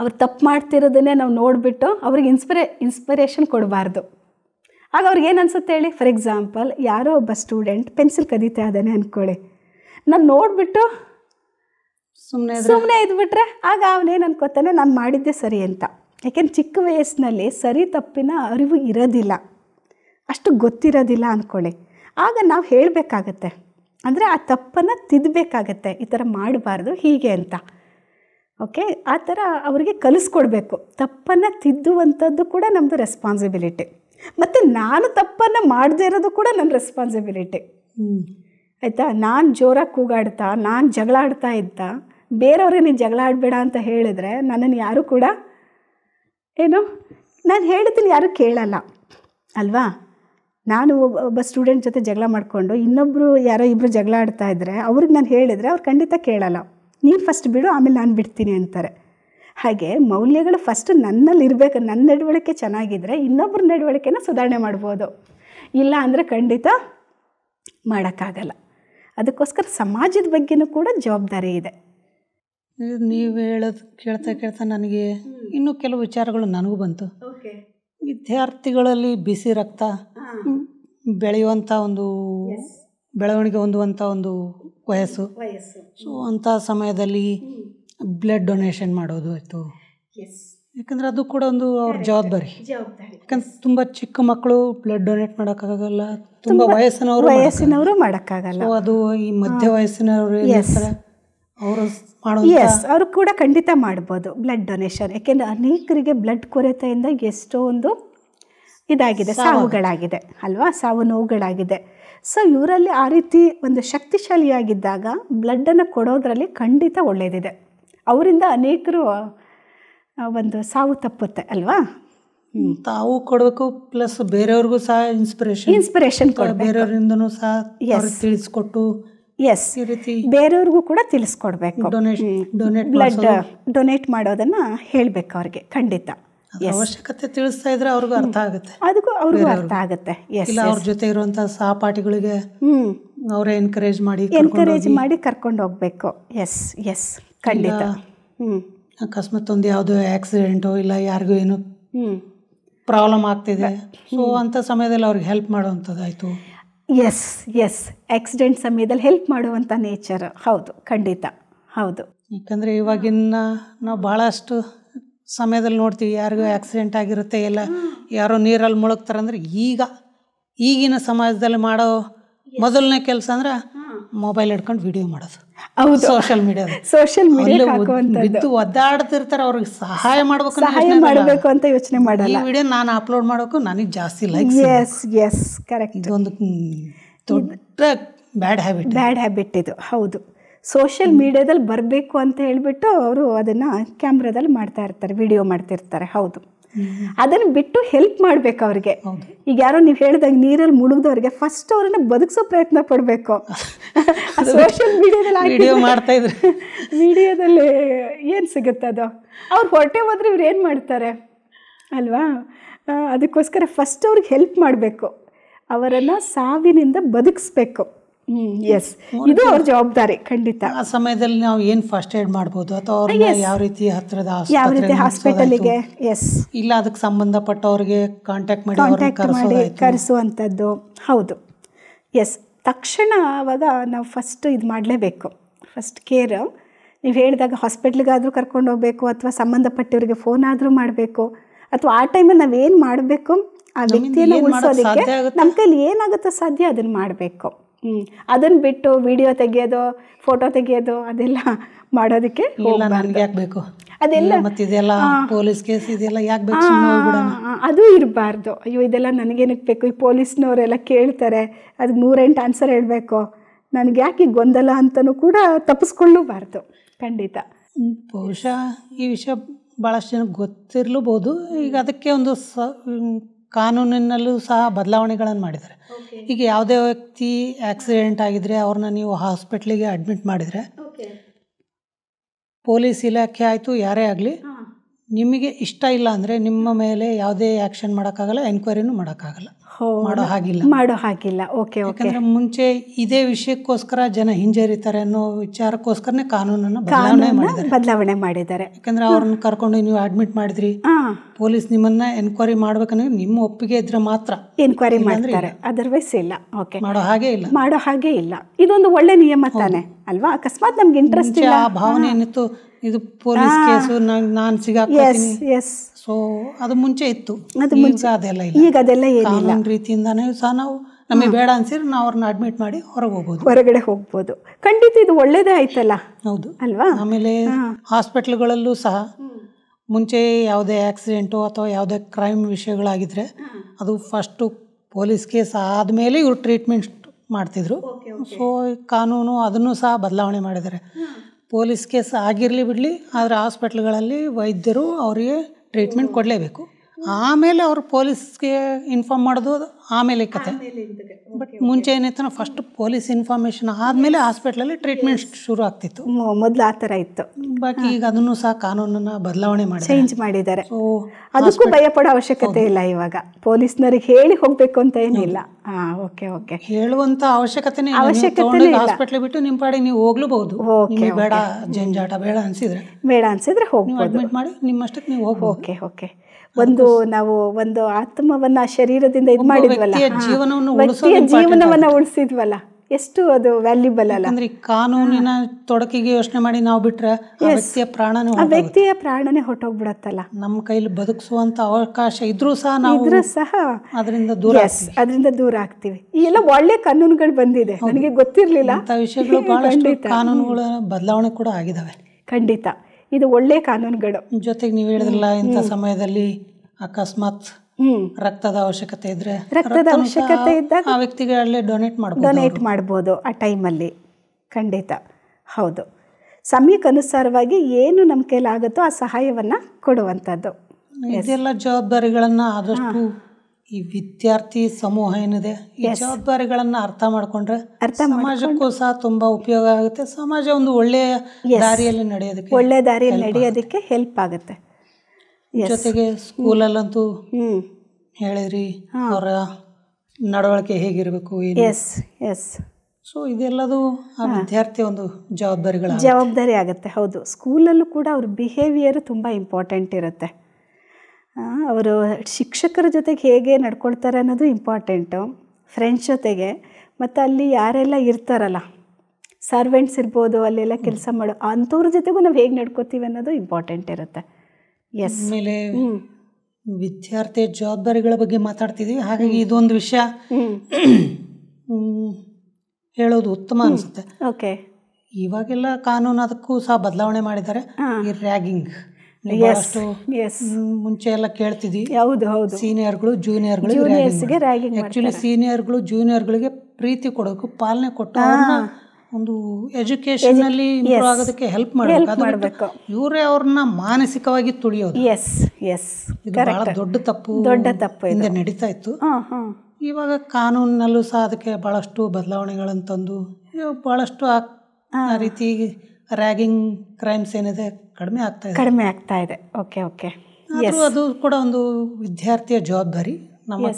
ಅವ್ರು ತಪ್ಪು ಮಾಡ್ತಿರೋದನ್ನೇ ನಾವು ನೋಡಿಬಿಟ್ಟು ಅವ್ರಿಗೆ ಇನ್ಸ್ಪಿರೇ ಇನ್ಸ್ಪಿರೇಷನ್ ಕೊಡಬಾರ್ದು ಆಗ ಅವ್ರಿಗೆ ಏನು ಅನ್ಸುತ್ತೆ ಹೇಳಿ ಫಾರ್ ಎಕ್ಸಾಂಪಲ್ ಯಾರೋ ಒಬ್ಬ ಸ್ಟೂಡೆಂಟ್ ಪೆನ್ಸಿಲ್ ಕದೀತಾ ಇದ್ದಾನೆ ಅಂದ್ಕೊಳ್ಳಿ ನಾನು ನೋಡಿಬಿಟ್ಟು ಸುಮ್ಮನೆ ಸುಮ್ಮನೆ ಇದ್ಬಿಟ್ರೆ ಆಗ ಅವನೇನು ಅನ್ಕೋತಾನೆ ನಾನು ಮಾಡಿದ್ದೆ ಸರಿ ಅಂತ ಯಾಕೆಂದ್ರೆ ಚಿಕ್ಕ ವಯಸ್ಸಿನಲ್ಲಿ ಸರಿ ತಪ್ಪಿನ ಅರಿವು ಇರೋದಿಲ್ಲ ಅಷ್ಟು ಗೊತ್ತಿರೋದಿಲ್ಲ ಅಂದ್ಕೊಳ್ಳಿ ಆಗ ನಾವು ಹೇಳಬೇಕಾಗತ್ತೆ ಅಂದರೆ ಆ ತಪ್ಪನ್ನು ತಿದ್ದಬೇಕಾಗತ್ತೆ ಈ ಥರ ಮಾಡಬಾರ್ದು ಹೀಗೆ ಅಂತ ಓಕೆ ಆ ಥರ ಅವರಿಗೆ ಕಲಿಸ್ಕೊಡ್ಬೇಕು ತಪ್ಪನ್ನು ತಿದ್ದುವಂಥದ್ದು ಕೂಡ ನಮ್ಮದು ರೆಸ್ಪಾನ್ಸಿಬಿಲಿಟಿ ಮತ್ತು ನಾನು ತಪ್ಪನ್ನು ಮಾಡದೇ ಇರೋದು ಕೂಡ ನನ್ನ ರೆಸ್ಪಾನ್ಸಿಬಿಲಿಟಿ ಆಯಿತಾ ನಾನು ಜೋರಾಗಿ ಕೂಗಾಡ್ತಾ ನಾನು ಜಗಳ ಇದ್ದ ಬೇರೆಯವ್ರಿಗೆ ನೀನು ಜಗಳ ಆಡಬೇಡ ಅಂತ ಹೇಳಿದ್ರೆ ನನ್ನನ್ನು ಯಾರೂ ಕೂಡ ಏನು ನಾನು ಹೇಳಿದ್ದೀನಿ ಯಾರೂ ಕೇಳಲ್ಲ ಅಲ್ವಾ ನಾನು ಒಬ್ಬ ಸ್ಟೂಡೆಂಟ್ ಜೊತೆ ಜಗಳ ಮಾಡಿಕೊಂಡು ಇನ್ನೊಬ್ಬರು ಯಾರೋ ಇಬ್ಬರು ಜಗಳ ಆಡ್ತಾ ಇದ್ದರೆ ಅವ್ರಿಗೆ ನಾನು ಹೇಳಿದರೆ ಅವ್ರು ಖಂಡಿತ ಕೇಳಲ್ಲ ನೀನು ಫಸ್ಟ್ ಬಿಡು ಆಮೇಲೆ ನಾನು ಬಿಡ್ತೀನಿ ಅಂತಾರೆ ಹಾಗೆ ಮೌಲ್ಯಗಳು ಫಸ್ಟ್ ನನ್ನಲ್ಲಿ ಇರಬೇಕು ನನ್ನ ನಡವಳಿಕೆ ಚೆನ್ನಾಗಿದ್ದರೆ ಇನ್ನೊಬ್ಬರ ನಡವಳಿಕೆನ ಸುಧಾರಣೆ ಮಾಡ್ಬೋದು ಇಲ್ಲ ಅಂದರೆ ಖಂಡಿತ ಮಾಡೋಕ್ಕಾಗಲ್ಲ ಅದಕ್ಕೋಸ್ಕರ ಸಮಾಜದ ಬಗ್ಗೆನೂ ಕೂಡ ಜವಾಬ್ದಾರಿ ಇದೆ ನೀವು ಹೇಳೋದು ಕೇಳ್ತಾ ಕೇಳ್ತಾ ನನಗೆ ಇನ್ನೂ ಕೆಲವು ವಿಚಾರಗಳು ನನಗೂ ಬಂತು ವಿದ್ಯಾರ್ಥಿಗಳಲ್ಲಿ ಬಿಸಿ ರಕ್ತ ಬೆಳೆಯುವಂಥ ಒಂದು ಬೆಳವಣಿಗೆ ಹೊಂದುವಂಥ ಒಂದು ವಯಸ್ಸು ಸೊ ಅಂಥ ಸಮಯದಲ್ಲಿ ಬ್ಲಡ್ ಡೊನೇಷನ್ ಮಾಡೋದು ಆಯಿತು ಯಾಕಂದರೆ ಅದು ಕೂಡ ಒಂದು ಅವ್ರ ಜವಾಬ್ದಾರಿ ಯಾಕಂದ್ರೆ ತುಂಬ ಚಿಕ್ಕ ಮಕ್ಕಳು ಬ್ಲಡ್ ಡೊನೇಟ್ ಮಾಡೋಕ್ಕಾಗಲ್ಲ ತುಂಬ ವಯಸ್ಸಿನವರು ವಯಸ್ಸಿನವರು ಮಾಡೋಕ್ಕಾಗಲ್ಲ ಅದು ಈ ಮಧ್ಯ ವಯಸ್ಸಿನವರು ಅವರು ಎಸ್ ಅವರು ಕೂಡ ಖಂಡಿತ ಮಾಡ್ಬೋದು ಬ್ಲಡ್ ಡೊನೇಷನ್ ಯಾಕೆಂದ್ರೆ ಅನೇಕರಿಗೆ ಬ್ಲಡ್ ಕೊರತೆಯಿಂದ ಎಷ್ಟೋ ಒಂದು ಇದಾಗಿದೆ ಸಾವುಗಳಾಗಿದೆ ಅಲ್ವಾ ಸಾವು ನೋವುಗಳಾಗಿದೆ ಸೊ ಇವರಲ್ಲಿ ಆ ರೀತಿ ಒಂದು ಶಕ್ತಿಶಾಲಿಯಾಗಿದ್ದಾಗ ಬ್ಲಡ್ಡನ್ನು ಕೊಡೋದ್ರಲ್ಲಿ ಖಂಡಿತ ಒಳ್ಳೆಯದಿದೆ ಅವರಿಂದ ಅನೇಕರು ಒಂದು ಸಾವು ತಪ್ಪುತ್ತೆ ಅಲ್ವಾ ತಾವು ಕೊಡಬೇಕು ಪ್ಲಸ್ ಬೇರೆಯವ್ರಿಗೂ ಸಹ ಇನ್ಸ್ಪಿರೇಷನ್ ಇನ್ಸ್ಪಿರೇಷನ್ ಬೇರೆಯವರಿಂದನೂ ಸಹ ತಿಳಿಸ್ಕೊಟ್ಟು ಎಸ್ ಬೇರೆಯವ್ರಿಗೂ ಕೂಡ ತಿಳಿಸ್ಕೊಡ್ಬೇಕು ಬ್ಲಡ್ ಡೊನೇಟ್ ಮಾಡೋದನ್ನ ಹೇಳ್ಬೇಕು ಅವ್ರಿಗೆ ಖಂಡಿತ ಅವಶ್ಯಕತೆ ತಿಳಿಸ್ತಾ ಇದ್ರೆ ಅವ್ರಿಗೂ ಅರ್ಥ ಆಗುತ್ತೆ ಅದಕ್ಕೂ ಅವ್ರಿಗೂ ಅರ್ಥ ಆಗುತ್ತೆ ಇಲ್ಲ ಅವ್ರ ಜೊತೆ ಇರುವಂತ ಸಹಪಾಠಿಗಳಿಗೆ ಅವರೇ ಎನ್ಕರೇಜ್ ಮಾಡಿ ಎನ್ಕರೇಜ್ ಮಾಡಿ ಕರ್ಕೊಂಡು ಹೋಗ್ಬೇಕು ಎಸ್ ಎಸ್ ಖಂಡಿತ ಹ್ಮ್ ಅಕಸ್ಮಾತ್ ಒಂದು ಯಾವುದೋ ಆಕ್ಸಿಡೆಂಟ್ ಇಲ್ಲ ಯಾರಿಗೂ ಏನು ಪ್ರಾಬ್ಲಮ್ ಆಗ್ತಿದೆ ಸೊ ಅಂತ ಸಮಯದಲ್ಲಿ ಅವ್ರಿಗೆ ಹೆಲ್ಪ್ ಮಾಡುವಂಥದ್ದಾಯಿತು ಎಸ್ ಎಸ್ ಆಕ್ಸಿಡೆಂಟ್ ಸಮಯದಲ್ಲಿ ಹೆಲ್ಪ್ ಮಾಡುವಂಥ ನೇಚರ್ ಹೌದು ಖಂಡಿತ ಹೌದು ಯಾಕಂದರೆ ಇವಾಗಿನ ನಾವು ಭಾಳಷ್ಟು ಸಮಯದಲ್ಲಿ ನೋಡ್ತೀವಿ ಯಾರಿಗೂ ಆಕ್ಸಿಡೆಂಟ್ ಆಗಿರುತ್ತೆ ಎಲ್ಲ ಯಾರೋ ನೀರಲ್ಲಿ ಮುಳುಗ್ತಾರಂದ್ರೆ ಈಗ ಈಗಿನ ಸಮಾಜದಲ್ಲಿ ಮಾಡೋ ಮೊದಲನೇ ಕೆಲಸ ಅಂದ್ರೆ ಮೊಬೈಲ್ ಹಿಡ್ಕೊಂಡು ವಿಡಿಯೋ ಮಾಡೋದು ಹೌದು ಸೋಷಿಯಲ್ ಮೀಡಿಯಾ ಸೋಷಿಯಲ್ ಮೀಡಿಯಾ ಬಿದ್ದು ಒದ್ದಾಡ್ತಿರ್ತಾರೆ ಅವ್ರಿಗೆ ಸಹಾಯ ಮಾಡಬೇಕು ಸಹಾಯ ಮಾಡಬೇಕು ಅಂತ ಯೋಚನೆ ಮಾಡಲ್ಲ ಈ ವಿಡಿಯೋ ನಾನು ಅಪ್ಲೋಡ್ ಮಾಡಬೇಕು ನನಗೆ ಜಾಸ್ತಿ ಲೈಕ್ ಎಸ್ ಎಸ್ ಕರೆಕ್ಟ್ ಇದೊಂದು ದೊಡ್ಡ ಬ್ಯಾಡ್ ಹ್ಯಾಬಿಟ್ ಬ್ಯಾಡ್ ಹ್ಯಾಬಿಟ್ ಇದು ಹೌದು ಸೋಷಿಯಲ್ ಮೀಡಿಯಾದಲ್ಲಿ ಬರಬೇಕು ಅಂತ ಹೇಳಿಬಿಟ್ಟು ಅವರು ಅದನ್ನು ಕ್ಯಾಮ್ರಾದಲ್ಲಿ ಮಾಡ್ತಾ ಇರ್ತಾರೆ ವಿಡಿಯೋ ಮಾಡ್ತಿರ್ತಾರೆ ಹೌದು ಅದನ್ನು ಬಿಟ್ಟು ಹೆಲ್ಪ್ ಮಾಡಬೇಕು ಅವ್ರಿಗೆ ಈಗ ಯಾರೋ ನೀವು ಹೇಳಿದಾಗ ನೀರಲ್ಲಿ ಮುಳುಗ್ದವ್ರಿಗೆ ಫಸ್ಟ್ ಅವರನ್ನ ಬದುಕಿಸೋ ಪ್ರಯತ್ನ ಪಡಬೇಕು ಸೋಷಿಯಲ್ ಮೀಡಿಯಾದಲ್ಲಿ ಮಾಡ್ತಾ ಇದ್ದರು ಮೀಡಿಯಾದಲ್ಲಿ ಏನು ಸಿಗುತ್ತೆ ಅದು ಅವ್ರು ಹೊರಟೆ ಹೋದ್ರೆ ಇವ್ರು ಏನು ಮಾಡ್ತಾರೆ ಅಲ್ವಾ ಅದಕ್ಕೋಸ್ಕರ ಫಸ್ಟ್ ಅವ್ರಿಗೆ ಹೆಲ್ಪ್ ಮಾಡಬೇಕು ಅವರನ್ನು ಸಾವಿನಿಂದ ಬದುಕಿಸ್ಬೇಕು ಎಸ್ ಇದು ಅವ್ರ ಜವಾಬ್ದಾರಿ ಖಂಡಿತ ಆ ಸಮಯದಲ್ಲಿ ನಾವು ಏನು ಫಸ್ಟ್ ಏಡ್ ಮಾಡಬಹುದು ಅಥವಾ ah, ಯಾವ ರೀತಿ ಹತ್ರದ ಯಾವ ರೀತಿ ಹಾಸ್ಪಿಟಲಿಗೆ ಎಸ್ ಇಲ್ಲ ಅದಕ್ಕೆ ಸಂಬಂಧಪಟ್ಟವ್ರಿಗೆ ಕಾಂಟ್ಯಾಕ್ಟ್ ಮಾಡಿ ಕಾಂಟ್ಯಾಕ್ಟ್ ಮಾಡಿ ಹೌದು ಎಸ್ ತಕ್ಷಣ ಆವಾಗ ನಾವು ಫಸ್ಟ್ ಇದು ಮಾಡಲೇಬೇಕು ಫಸ್ಟ್ ಕೇರ್ ನೀವು ಹೇಳಿದಾಗ ಹಾಸ್ಪಿಟ್ಲಿಗಾದರೂ ಕರ್ಕೊಂಡು ಹೋಗಬೇಕು ಅಥವಾ ಸಂಬಂಧಪಟ್ಟವರಿಗೆ ಫೋನ್ ಆದರೂ ಮಾಡಬೇಕು ಅಥವಾ ಆ ಟೈಮಲ್ಲಿ ನಾವೇನು ಮಾಡಬೇಕು ಆ ವ್ಯಕ್ತಿಯನ್ನು ಉಳಿಸೋದಕ್ಕೆ ನಮ್ಮ ಕೈಲಿ ಏನಾಗುತ್ತೋ ಸಾಧ್ಯ ಅದನ್ನು ಮಾಡಬೇಕು ಹ್ಮ್ ಅದನ್ನು ಬಿಟ್ಟು ವಿಡಿಯೋ ತೆಗೆಯೋದು ಫೋಟೋ ತೆಗಿಯೋದು ಅದೆಲ್ಲ ಮಾಡೋದಕ್ಕೆ ಅದೆಲ್ಲ ಪೊಲೀಸ್ ಕೇಸ್ ಇದೆಲ್ಲ ಬೇಕು ಅದು ಇರಬಾರ್ದು ಅಯ್ಯೋ ಇದೆಲ್ಲ ನನಗೇನಕ್ಕೆ ಬೇಕು ಈ ಪೊಲೀಸ್ನವರೆಲ್ಲ ಕೇಳ್ತಾರೆ ಅದು ನೂರೆಂಟು ಆನ್ಸರ್ ಹೇಳಬೇಕು ನನಗೆ ಯಾಕೆ ಗೊಂದಲ ಅಂತನೂ ಕೂಡ ತಪ್ಪಿಸ್ಕೊಳ್ಳೂಬಾರ್ದು ಖಂಡಿತ ಬಹುಶಃ ಈ ವಿಷಯ ಭಾಳಷ್ಟು ಜನ ಗೊತ್ತಿರಲೂಬಹುದು ಈಗ ಅದಕ್ಕೆ ಒಂದು ಸ ಕಾನೂನಿನಲ್ಲೂ ಸಹ ಬದಲಾವಣೆಗಳನ್ನು ಮಾಡಿದ್ದಾರೆ ಈಗ ಯಾವುದೇ ವ್ಯಕ್ತಿ ಆಕ್ಸಿಡೆಂಟ್ ಆಗಿದ್ರೆ ಅವ್ರನ್ನ ನೀವು ಹಾಸ್ಪಿಟ್ಲಿಗೆ ಅಡ್ಮಿಟ್ ಮಾಡಿದರೆ ಪೊಲೀಸ್ ಇಲಾಖೆ ಆಯಿತು ಯಾರೇ ಆಗಲಿ ನಿಮಗೆ ಇಷ್ಟ ಇಲ್ಲ ಅಂದ್ರೆ ನಿಮ್ಮ ಮೇಲೆ ಯಾವುದೇ ಆಕ್ಷನ್ ಮಾಡೋಕ್ಕಾಗಲ್ಲ ಎನ್ಕ್ವೈರಿನೂ ಮಾಡೋಕ್ಕಾಗಲ್ಲ ಮಾಡೋ ಹಾಗಿಲ್ಲ ಮಾಡೋ ಹಾಗಿಲ್ಲ ಓಕೆ ಯಾಕಂದ್ರೆ ಮುಂಚೆ ಇದೇ ವಿಷಯಕ್ಕೋಸ್ಕರ ಜನ ಹಿಂಜರಿತಾರೆ ಅನ್ನೋ ವಿಚಾರಕ್ಕೋಸ್ಕರನೇ ಕಾನೂನನ್ನು ಬದಲಾವಣೆ ಮಾಡಿದ್ದಾರೆ ಯಾಕಂದ್ರೆ ಅವ್ರನ್ನ ಕರ್ಕೊಂಡು ನೀವು ಅಡ್ಮಿಟ್ ಮಾಡಿದ್ರಿ ಪೊಲೀಸ್ ನಿಮ್ಮನ್ನ ಎನ್ಕ್ವೈರಿ ಮಾಡ್ಬೇಕಂದ್ರೆ ನಿಮ್ಮ ಒಪ್ಪಿಗೆ ಇದ್ರೆ ಮಾತ್ರ ಎನ್ಕ್ವೈರಿ ಮಾಡ್ತಾರೆ ಅದರ್ವೈಸ್ ಇಲ್ಲ ಓಕೆ ಮಾಡೋ ಹಾಗೆ ಇಲ್ಲ ಮಾಡೋ ಹಾಗೆ ಇಲ್ಲ ಇದೊಂದು ಒಳ್ಳೆ ನಿಯಮ ತಾನೆ ಅಲ್ವಾ ಅಕಸ್ಮಾತ್ ನಮ್ಗೆ ಇಂಟ್ರೆಸ್ಟ್ ಇಲ್ಲ ಭಾವನೆ ಏನಿತ್ತು ಇದು ಪೊಲೀಸ್ ಕೇಸು ನಾನು ಸಿಗಾಕ್ತೀನಿ ಎಸ್ ಸೊ ಅದು ಮುಂಚೆ ಇತ್ತು ಅದು ಮುಂಚೆ ಅದೆಲ್ಲ ಇಲ್ಲ ಈಗ ಅದೆಲ್ಲ ಏನಿಲ್ಲ ರೀತಿಯಿಂದಾನೇ ಸಹ ನಾವು ನಮಗೆ ಬೇಡ ಅನ್ಸಿದ್ರೆ ನಾವು ಅವ್ರನ್ನ ಅಡ್ಮಿಟ್ ಮಾಡಿ ಹೊರಗೆ ಹೋಗ್ಬೋದು ಹೊರಗಡೆ ಹೋಗ್ಬೋದು ಖಂಡಿತ ಇದು ಒಳ್ಳೇದೇ ಆಯ್ತಲ್ಲ ಹೌದು ಅಲ್ವಾ ಆಮೇಲೆ ಹಾಸ್ಪಿಟ್ಲ್ಗಳಲ್ಲೂ ಸಹ ಮುಂಚೆ ಯಾವುದೇ ಆಕ್ಸಿಡೆಂಟು ಅಥವಾ ಯಾವುದೇ ಕ್ರೈಮ್ ವಿಷಯಗಳಾಗಿದ್ದರೆ ಅದು ಫಸ್ಟು ಪೊಲೀಸ್ ಕೇಸ್ ಆದಮೇಲೆ ಇವರು ಟ್ರೀಟ್ಮೆಂಟ್ ಮಾಡ್ತಿದ್ರು ಸೊ ಕಾನೂನು ಅದನ್ನು ಸಹ ಬದಲಾವಣೆ ಮಾಡಿದ್ದಾರೆ ಪೊಲೀಸ್ ಕೇಸ್ ಆಗಿರಲಿ ಬಿಡಲಿ ಆದರೆ ಹಾಸ್ಪಿಟ್ಲ್ಗಳಲ್ಲಿ ವೈದ್ಯರು ಅವರಿಗೆ ಟ್ರೀಟ್ಮೆಂಟ್ ಕೊಡಲೇಬೇಕು ಆಮೇಲೆ ಅವ್ರು ಪೊಲೀಸ್ಗೆ ಇನ್ಫಾರ್ಮ್ ಮಾಡೋದು ಆಮೇಲೆ ಕತೆ ಬಟ್ ಮುಂಚೆ ಏನಿತ್ತು ಫಸ್ಟ್ ಪೊಲೀಸ್ ಇನ್ಫಾರ್ಮೇಷನ್ ಆದಮೇಲೆ ಹಾಸ್ಪಿಟ್ಲಲ್ಲಿ ಟ್ರೀಟ್ಮೆಂಟ್ ಶುರು ಆಗ್ತಿತ್ತು ಮೊದಲು ಆ ಥರ ಇತ್ತು ಬಾಕಿ ಈಗ ಅದನ್ನು ಸಹ ಕಾನೂನನ್ನು ಬದಲಾವಣೆ ಮಾಡಿ ಚೇಂಜ್ ಮಾಡಿದ್ದಾರೆ ಅದಕ್ಕೂ ಭಯಪಡೋ ಅವಶ್ಯಕತೆ ಇಲ್ಲ ಇವಾಗ ಪೊಲೀಸ್ನವ್ರಿಗೆ ಹೇಳಿ ಹೋಗಬೇಕು ಅಂತ ಏನಿಲ್ಲ ಓಕೆ ಓಕೆ ಹೇಳುವಂತ ಅವಶ್ಯಕತೆ ಅವಶ್ಯಕತೆ ಹಾಸ್ಪಿಟ್ಲ್ ಬಿಟ್ಟು ನಿಮ್ಮ ಪಾಡಿ ನೀವು ಹೋಗ್ಲೂಬಹುದು ಬೇಡ ಜಂಜಾಟ ಬೇಡ ಅನ್ಸಿದ್ರೆ ಬೇಡ ಅನ್ಸಿದ್ರೆ ಹೋಗಿ ಅಡ್ಮಿಟ್ ಮಾಡಿ ನಿಮ್ಮಷ್ಟಕ್ಕೆ ನೀವು ಹೋಗಿ ಓಕೆ ಓಕೆ ಒಂದು ನಾವು ಒಂದು ಆತ್ಮವನ್ನ ಶರೀರದಿಂದ ಇದು ಮಾಡಿದ್ವಲ್ಲ ವ್ಯಕ್ತಿಯ ಜೀವನವನ್ನ ಉಳಿಸಿದ್ವಲ್ಲ ಎಷ್ಟು ಅದು ವ್ಯಾಲ್ಯೂಬಲ್ ಅಲ್ಲ ಅಂದ್ರೆ ಕಾನೂನಿನ ತೊಡಕಿಗೆ ಯೋಚನೆ ಮಾಡಿ ನಾವು ಬಿಟ್ರೆ ವ್ಯಕ್ತಿಯ ಪ್ರಾಣನೇ ಆ ವ್ಯಕ್ತಿಯ ಪ್ರಾಣನೇ ಹೊಟ್ಟೋಗ್ಬಿಡತ್ತಲ್ಲ ನಮ್ಮ ಕೈಲಿ ಬದುಕಿಸುವಂತ ಅವಕಾಶ ಇದ್ರೂ ಸಹ ನಾವು ಇದ್ರೂ ಸಹ ಅದರಿಂದ ದೂರ ಅದರಿಂದ ದೂರ ಆಗ್ತೀವಿ ಈ ಎಲ್ಲ ಒಳ್ಳೆ ಕಾನೂನುಗಳು ಬಂದಿದೆ ನನಗೆ ಗೊತ್ತಿರಲಿಲ್ಲ ವಿಷಯಗಳು ಬಹಳಷ್ಟು ಕಾನೂನುಗಳ ಬದಲಾವಣೆ ಕೂಡ ಆಗಿದಾವೆ ಖಂಡಿತ ಇದು ಒಳ್ಳೆ ಕಾನೂನುಗಳು ಜೊತೆಗೆ ನೀವು ಹೇಳಿದ್ರಲ್ಲ ಇಂಥ ಸಮಯದಲ್ಲಿ ಅಕಸ್ಮಾತ್ ರಕ್ತದ ಅವಶ್ಯಕತೆ ಇದ್ರೆ ರಕ್ತದ ಅವಶ್ಯಕತೆ ಇದ್ದಾಗ ಆ ವ್ಯಕ್ತಿಗಳಲ್ಲೇ ಡೊನೇಟ್ ಮಾಡ್ಬೋದು ಮಾಡ್ಬೋದು ಆ ಟೈಮಲ್ಲಿ ಖಂಡಿತ ಹೌದು ಸಮಯಕ್ಕೆ ಅನುಸಾರವಾಗಿ ಏನು ನಮ್ಮ ಕೈಲಾಗುತ್ತೋ ಆ ಸಹಾಯವನ್ನು ಕೊಡುವಂಥದ್ದು ಇದೆಲ್ಲ ಜವಾಬ್ದಾರಿಗಳನ್ನು ಆದಷ್ಟು ಈ ವಿದ್ಯಾರ್ಥಿ ಸಮೂಹ ಏನಿದೆ ಈ ಜವಾಬ್ದಾರಿಗಳನ್ನ ಅರ್ಥ ಮಾಡ್ಕೊಂಡ್ರೆ ಸಮಾಜಕ್ಕೂ ಸಹ ತುಂಬಾ ಉಪಯೋಗ ಆಗುತ್ತೆ ಸಮಾಜ ಒಂದು ಒಳ್ಳೆಯ ದಾರಿಯಲ್ಲಿ ನಡೆಯೋದಕ್ಕೆ ಒಳ್ಳೆಯ ದಾರಿಯಲ್ಲಿ ನಡೆಯೋದಕ್ಕೆ ಹೆಲ್ಪ್ ಆಗುತ್ತೆ ಜೊತೆಗೆ ಸ್ಕೂಲಲ್ಲಂತೂ ಹೇಳಿದ್ರಿ ಅವರ ನಡವಳಿಕೆ ಹೇಗಿರಬೇಕು ಎಸ್ ಎಸ್ ಸೊ ಇದೆಲ್ಲದೂ ಆ ವಿದ್ಯಾರ್ಥಿ ಒಂದು ಜವಾಬ್ದಾರಿಗಳ ಜವಾಬ್ದಾರಿ ಆಗುತ್ತೆ ಹೌದು ಸ್ಕೂಲಲ್ಲೂ ಕೂಡ ಅವ್ರ ಬಿಹೇವಿಯರ್ ತುಂಬ ಇಂಪಾರ್ಟೆಂಟ್ ಇರುತ್ತೆ ಅವರು ಶಿಕ್ಷಕರ ಜೊತೆಗೆ ಹೇಗೆ ನಡ್ಕೊಳ್ತಾರೆ ಅನ್ನೋದು ಇಂಪಾರ್ಟೆಂಟು ಫ್ರೆಂಡ್ಸ್ ಜೊತೆಗೆ ಮತ್ತು ಅಲ್ಲಿ ಯಾರೆಲ್ಲ ಇರ್ತಾರಲ್ಲ ಸರ್ವೆಂಟ್ಸ್ ಇರ್ಬೋದು ಅಲ್ಲೆಲ್ಲ ಕೆಲಸ ಮಾಡೋ ಅಂಥವ್ರ ಜೊತೆಗೂ ನಾವು ಹೇಗೆ ನಡ್ಕೋತೀವಿ ಅನ್ನೋದು ಇಂಪಾರ್ಟೆಂಟ್ ಇರುತ್ತೆ ಎಸ್ ಮೇಲೆ ವಿದ್ಯಾರ್ಥಿ ಜವಾಬ್ದಾರಿಗಳ ಬಗ್ಗೆ ಮಾತಾಡ್ತಿದ್ದೀವಿ ಹಾಗಾಗಿ ಇದೊಂದು ವಿಷಯ ಹೇಳೋದು ಉತ್ತಮ ಅನಿಸುತ್ತೆ ಓಕೆ ಇವಾಗೆಲ್ಲ ಕಾನೂನು ಅದಕ್ಕೂ ಸಹ ಬದಲಾವಣೆ ಮಾಡಿದ್ದಾರೆ ಈ ರ್ಯಾಗಿಂಗ್ ಮುಂಚೆ ಎಲ್ಲ ಕೇಳ್ತಿದ್ವಿ ಹೌದು ಹೌದು ಸೀನಿಯರ್ಗಳು ಜೂನಿಯರ್ಗಳು ಜೂನಿಯರ್ಸ್ಗೆ ರ್ಯಾಗಿಂಗ್ ಆ್ಯಕ್ಚುಲಿ ಸೀನಿಯರ್ಗಳು ಜೂನಿಯರ್ಗಳಿಗೆ ಪ್ರೀತಿ ಕೊಡೋಕು ಪಾಲನೆ ಕೊಟ್ಟು ಒಂದು ಎಜುಕೇಶನ್ ಅಲ್ಲಿ ಇಂಪ್ರೂವ್ ಆಗೋದಕ್ಕೆ ಹೆಲ್ಪ್ ಮಾಡಬೇಕು ಇವರೇ ಅವ್ರನ್ನ ಮಾನಸಿಕವಾಗಿ ತುಳಿಯೋದು ಎಸ್ ಎಸ್ ಇದು ಬಹಳ ದೊಡ್ಡ ತಪ್ಪು ದೊಡ್ಡ ತಪ್ಪು ಹಿಂದೆ ನಡೀತಾ ಇತ್ತು ಇವಾಗ ಕಾನೂನಿನಲ್ಲೂ ಸಹ ಅದಕ್ಕೆ ಬಹಳಷ್ಟು ಬದಲಾವಣೆಗಳನ್ನು ತಂದು ಬಹಳಷ್ಟು ಆ ರೀತಿ ರ್ಯಾಗಿಂಗ್ ಕ್ರೈಮ್ಸ್ ಏನಿದೆ ಕಡಿಮೆ ಆಗ್ತಾ ಇದೆ ಕಡಿಮೆ ಆಗ್ತಾ ಇದೆ ಓಕೆ ಓಕೆ ಅದು ಕೂಡ ಒಂದು ವಿದ್ಯಾರ್ಥಿಯ ಜವಾಬ್ದಾರಿ ನಮ್ಮ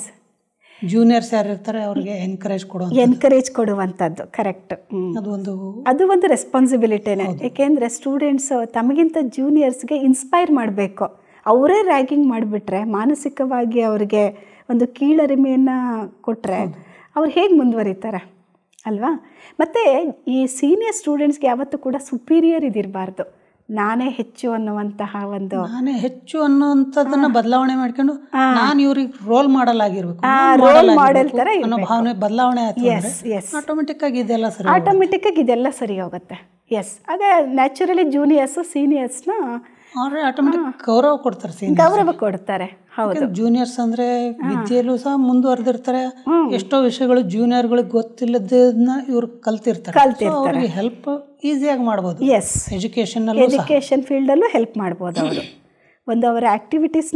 ಜೂನಿಯರ್ಸ್ ಯಾರು ಇರ್ತಾರೆ ಅವ್ರಿಗೆ ಎನ್ಕರೇಜ್ ಕೊಡೋ ಎನ್ಕರೇಜ್ ಕೊಡುವಂಥದ್ದು ಕರೆಕ್ಟ್ ಅದು ಒಂದು ಅದು ಒಂದು ರೆಸ್ಪಾನ್ಸಿಬಿಲಿಟಿನೇ ಏಕೆಂದರೆ ಸ್ಟೂಡೆಂಟ್ಸ್ ತಮಗಿಂತ ಜೂನಿಯರ್ಸ್ಗೆ ಇನ್ಸ್ಪೈರ್ ಮಾಡಬೇಕು ಅವರೇ ರ್ಯಾಗಿಂಗ್ ಮಾಡಿಬಿಟ್ರೆ ಮಾನಸಿಕವಾಗಿ ಅವರಿಗೆ ಒಂದು ಕೀಳರಿಮೆಯನ್ನು ಕೊಟ್ಟರೆ ಅವ್ರು ಹೇಗೆ ಮುಂದುವರಿತಾರೆ ಅಲ್ವಾ ಮತ್ತು ಈ ಸೀನಿಯರ್ ಸ್ಟೂಡೆಂಟ್ಸ್ಗೆ ಯಾವತ್ತೂ ಕೂಡ ಸುಪೀರಿಯರ್ ಇದಿರಬಾರ್ದು ನಾನೇ ಹೆಚ್ಚು ಅನ್ನುವಂತಹ ಒಂದು ನಾನೇ ಹೆಚ್ಚು ಅನ್ನುವಂಥದನ್ನ ಬದಲಾವಣೆ ಮಾಡ್ಕೊಂಡು ನಾನು ಇವ್ರಿಗೆ ರೋಲ್ ಮಾಡಲ್ ಆಗಿರ್ಬೇಕು ರೋಲ್ ಮಾಡೆಲ್ ತರ ಭಾವನೆ ಬದಲಾವಣೆ ಎಸ್ ಎಸ್ ಆಟೋಮೆಟಿಕ್ ಆಗಿ ಇದೆಲ್ಲ ಸರಿ ಆಟೋಮೆಟಿಕ್ ಆಗಿ ಇದೆಲ್ಲ ಸರಿ ಹೋಗುತ್ತೆ ಎಸ್ ಅದೇ ನ್ಯಾಚುರಲಿ ಜೂನಿಯರ್ಸ್ ಸೀನಿಯರ್ಸ್ನ ಆಟೋಮೆಟಿಕ್ ಗೌರವ ಕೊಡ್ತಾರೆ ಗೌರವ ಕೊಡ್ತಾರೆ ಜೂನಿಯರ್ಸ್ ಅಂದ್ರೆ ವಿದ್ಯೆಯಲ್ಲೂ ಸಹ ಮುಂದುವರೆದಿರ್ತಾರೆ ಎಷ್ಟೋ ವಿಷಯಗಳು ಜೂನಿಯರ್ಗಳಿಗೆ ಗೊತ್ತಿಲ್ಲದನ್ನ ಇವ್ರು ಕಲ್ತಿರ್ತಾರೆ ಕಲ್ತಿರ್ತಾರೆ ಹೆಲ್ಪ್ ಈಸಿಯಾಗಿ ಮಾಡ್ಬೋದು ಎಸ್ ಎಜುಕೇಶನ್ ಎಜುಕೇಶನ್ ಫೀಲ್ಡಲ್ಲೂ ಹೆಲ್ಪ್ ಮಾಡ್ಬೋದು ಅವರು ಒಂದು ಅವರ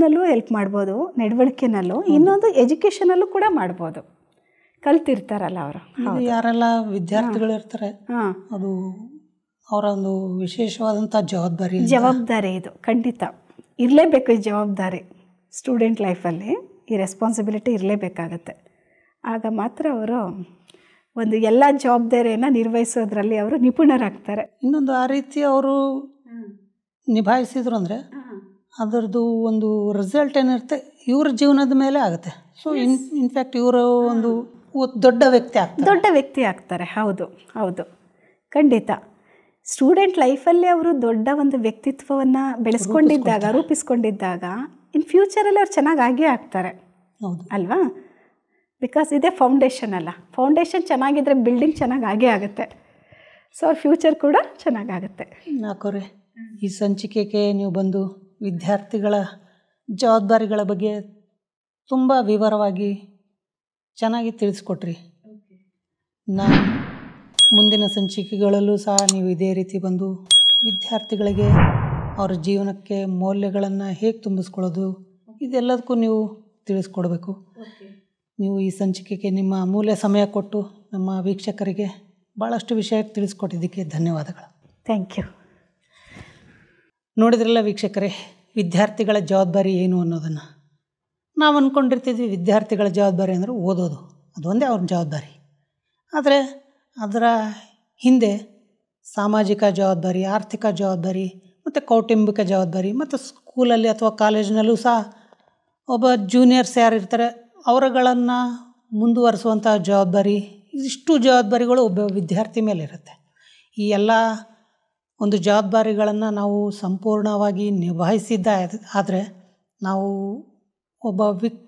ನಲ್ಲೂ ಹೆಲ್ಪ್ ಮಾಡ್ಬೋದು ನಡವಳಿಕೆನಲ್ಲೂ ಇನ್ನೊಂದು ಎಜುಕೇಷನಲ್ಲೂ ಕೂಡ ಮಾಡ್ಬೋದು ಕಲ್ತಿರ್ತಾರಲ್ಲ ಅವರು ಯಾರೆಲ್ಲ ವಿದ್ಯಾರ್ಥಿಗಳು ಇರ್ತಾರೆ ಅದು ಅವರ ಒಂದು ವಿಶೇಷವಾದಂಥ ಜವಾಬ್ದಾರಿ ಜವಾಬ್ದಾರಿ ಇದು ಖಂಡಿತ ಇರಲೇಬೇಕು ಈ ಜವಾಬ್ದಾರಿ ಸ್ಟೂಡೆಂಟ್ ಲೈಫಲ್ಲಿ ಈ ರೆಸ್ಪಾನ್ಸಿಬಿಲಿಟಿ ಇರಲೇಬೇಕಾಗತ್ತೆ ಆಗ ಮಾತ್ರ ಅವರು ಒಂದು ಎಲ್ಲ ಜವಾಬ್ದಾರಿಯನ್ನು ನಿರ್ವಹಿಸೋದ್ರಲ್ಲಿ ಅವರು ನಿಪುಣರಾಗ್ತಾರೆ ಇನ್ನೊಂದು ಆ ರೀತಿ ಅವರು ನಿಭಾಯಿಸಿದ್ರು ಅಂದರೆ ಅದರದ್ದು ಒಂದು ರಿಸಲ್ಟ್ ಏನಿರುತ್ತೆ ಇವ್ರ ಜೀವನದ ಮೇಲೆ ಆಗುತ್ತೆ ಸೊ ಇನ್ ಇನ್ಫ್ಯಾಕ್ಟ್ ಇವರು ಒಂದು ದೊಡ್ಡ ವ್ಯಕ್ತಿ ಆಗ್ತಾರೆ ದೊಡ್ಡ ವ್ಯಕ್ತಿ ಆಗ್ತಾರೆ ಹೌದು ಹೌದು ಖಂಡಿತ ಸ್ಟೂಡೆಂಟ್ ಲೈಫಲ್ಲಿ ಅವರು ದೊಡ್ಡ ಒಂದು ವ್ಯಕ್ತಿತ್ವವನ್ನು ಬೆಳೆಸ್ಕೊಂಡಿದ್ದಾಗ ರೂಪಿಸ್ಕೊಂಡಿದ್ದಾಗ ಇನ್ ಫ್ಯೂಚರಲ್ಲಿ ಅವ್ರು ಚೆನ್ನಾಗಿ ಆಗೇ ಆಗ್ತಾರೆ ಹೌದು ಅಲ್ವಾ ಬಿಕಾಸ್ ಇದೇ ಫೌಂಡೇಶನ್ ಅಲ್ಲ ಫೌಂಡೇಶನ್ ಚೆನ್ನಾಗಿದ್ದರೆ ಬಿಲ್ಡಿಂಗ್ ಚೆನ್ನಾಗಿ ಆಗೇ ಆಗುತ್ತೆ ಸೊ ಫ್ಯೂಚರ್ ಕೂಡ ಚೆನ್ನಾಗಾಗುತ್ತೆ ನಾಕೋರೆ ಈ ಸಂಚಿಕೆಗೆ ನೀವು ಬಂದು ವಿದ್ಯಾರ್ಥಿಗಳ ಜವಾಬ್ದಾರಿಗಳ ಬಗ್ಗೆ ತುಂಬ ವಿವರವಾಗಿ ಚೆನ್ನಾಗಿ ತಿಳಿಸ್ಕೊಟ್ರಿ ನಾನು ಮುಂದಿನ ಸಂಚಿಕೆಗಳಲ್ಲೂ ಸಹ ನೀವು ಇದೇ ರೀತಿ ಬಂದು ವಿದ್ಯಾರ್ಥಿಗಳಿಗೆ ಅವ್ರ ಜೀವನಕ್ಕೆ ಮೌಲ್ಯಗಳನ್ನು ಹೇಗೆ ತುಂಬಿಸ್ಕೊಳ್ಳೋದು ಇದೆಲ್ಲದಕ್ಕೂ ನೀವು ತಿಳಿಸ್ಕೊಡ್ಬೇಕು ನೀವು ಈ ಸಂಚಿಕೆಗೆ ನಿಮ್ಮ ಅಮೂಲ್ಯ ಸಮಯ ಕೊಟ್ಟು ನಮ್ಮ ವೀಕ್ಷಕರಿಗೆ ಭಾಳಷ್ಟು ವಿಷಯ ತಿಳಿಸ್ಕೊಟ್ಟಿದ್ದಕ್ಕೆ ಧನ್ಯವಾದಗಳು ಥ್ಯಾಂಕ್ ಯು ನೋಡಿದ್ರಲ್ಲ ವೀಕ್ಷಕರೇ ವಿದ್ಯಾರ್ಥಿಗಳ ಜವಾಬ್ದಾರಿ ಏನು ಅನ್ನೋದನ್ನು ನಾವು ಅಂದ್ಕೊಂಡಿರ್ತಿದ್ವಿ ವಿದ್ಯಾರ್ಥಿಗಳ ಜವಾಬ್ದಾರಿ ಅಂದರೆ ಓದೋದು ಅದೊಂದೇ ಅವ್ರ ಜವಾಬ್ದಾರಿ ಆದರೆ ಅದರ ಹಿಂದೆ ಸಾಮಾಜಿಕ ಜವಾಬ್ದಾರಿ ಆರ್ಥಿಕ ಜವಾಬ್ದಾರಿ ಮತ್ತು ಕೌಟುಂಬಿಕ ಜವಾಬ್ದಾರಿ ಮತ್ತು ಸ್ಕೂಲಲ್ಲಿ ಅಥವಾ ಕಾಲೇಜಿನಲ್ಲೂ ಸಹ ಒಬ್ಬ ಜೂನಿಯರ್ಸ್ ಇರ್ತಾರೆ ಅವರುಗಳನ್ನು ಮುಂದುವರಿಸುವಂಥ ಜವಾಬ್ದಾರಿ ಇಷ್ಟು ಜವಾಬ್ದಾರಿಗಳು ಒಬ್ಬ ವಿದ್ಯಾರ್ಥಿ ಮೇಲಿರುತ್ತೆ ಈ ಎಲ್ಲ ಒಂದು ಜವಾಬ್ದಾರಿಗಳನ್ನು ನಾವು ಸಂಪೂರ್ಣವಾಗಿ ನಿಭಾಯಿಸಿದ್ದ ಆದರೆ ನಾವು ಒಬ್ಬ ವಿಕ್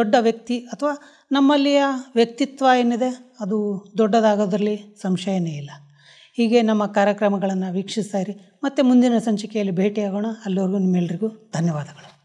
ದೊಡ್ಡ ವ್ಯಕ್ತಿ ಅಥವಾ ನಮ್ಮಲ್ಲಿಯ ವ್ಯಕ್ತಿತ್ವ ಏನಿದೆ ಅದು ದೊಡ್ಡದಾಗೋದ್ರಲ್ಲಿ ಸಂಶಯನೇ ಇಲ್ಲ ಹೀಗೆ ನಮ್ಮ ಕಾರ್ಯಕ್ರಮಗಳನ್ನು ವೀಕ್ಷಿಸ್ತಾ ಇರಿ ಮತ್ತು ಮುಂದಿನ ಸಂಚಿಕೆಯಲ್ಲಿ ಭೇಟಿಯಾಗೋಣ ಅಲ್ಲಿವರೆಗೂ ನಿಮ್ಮೆಲ್ಲರಿಗೂ ಧನ್ಯವಾದಗಳು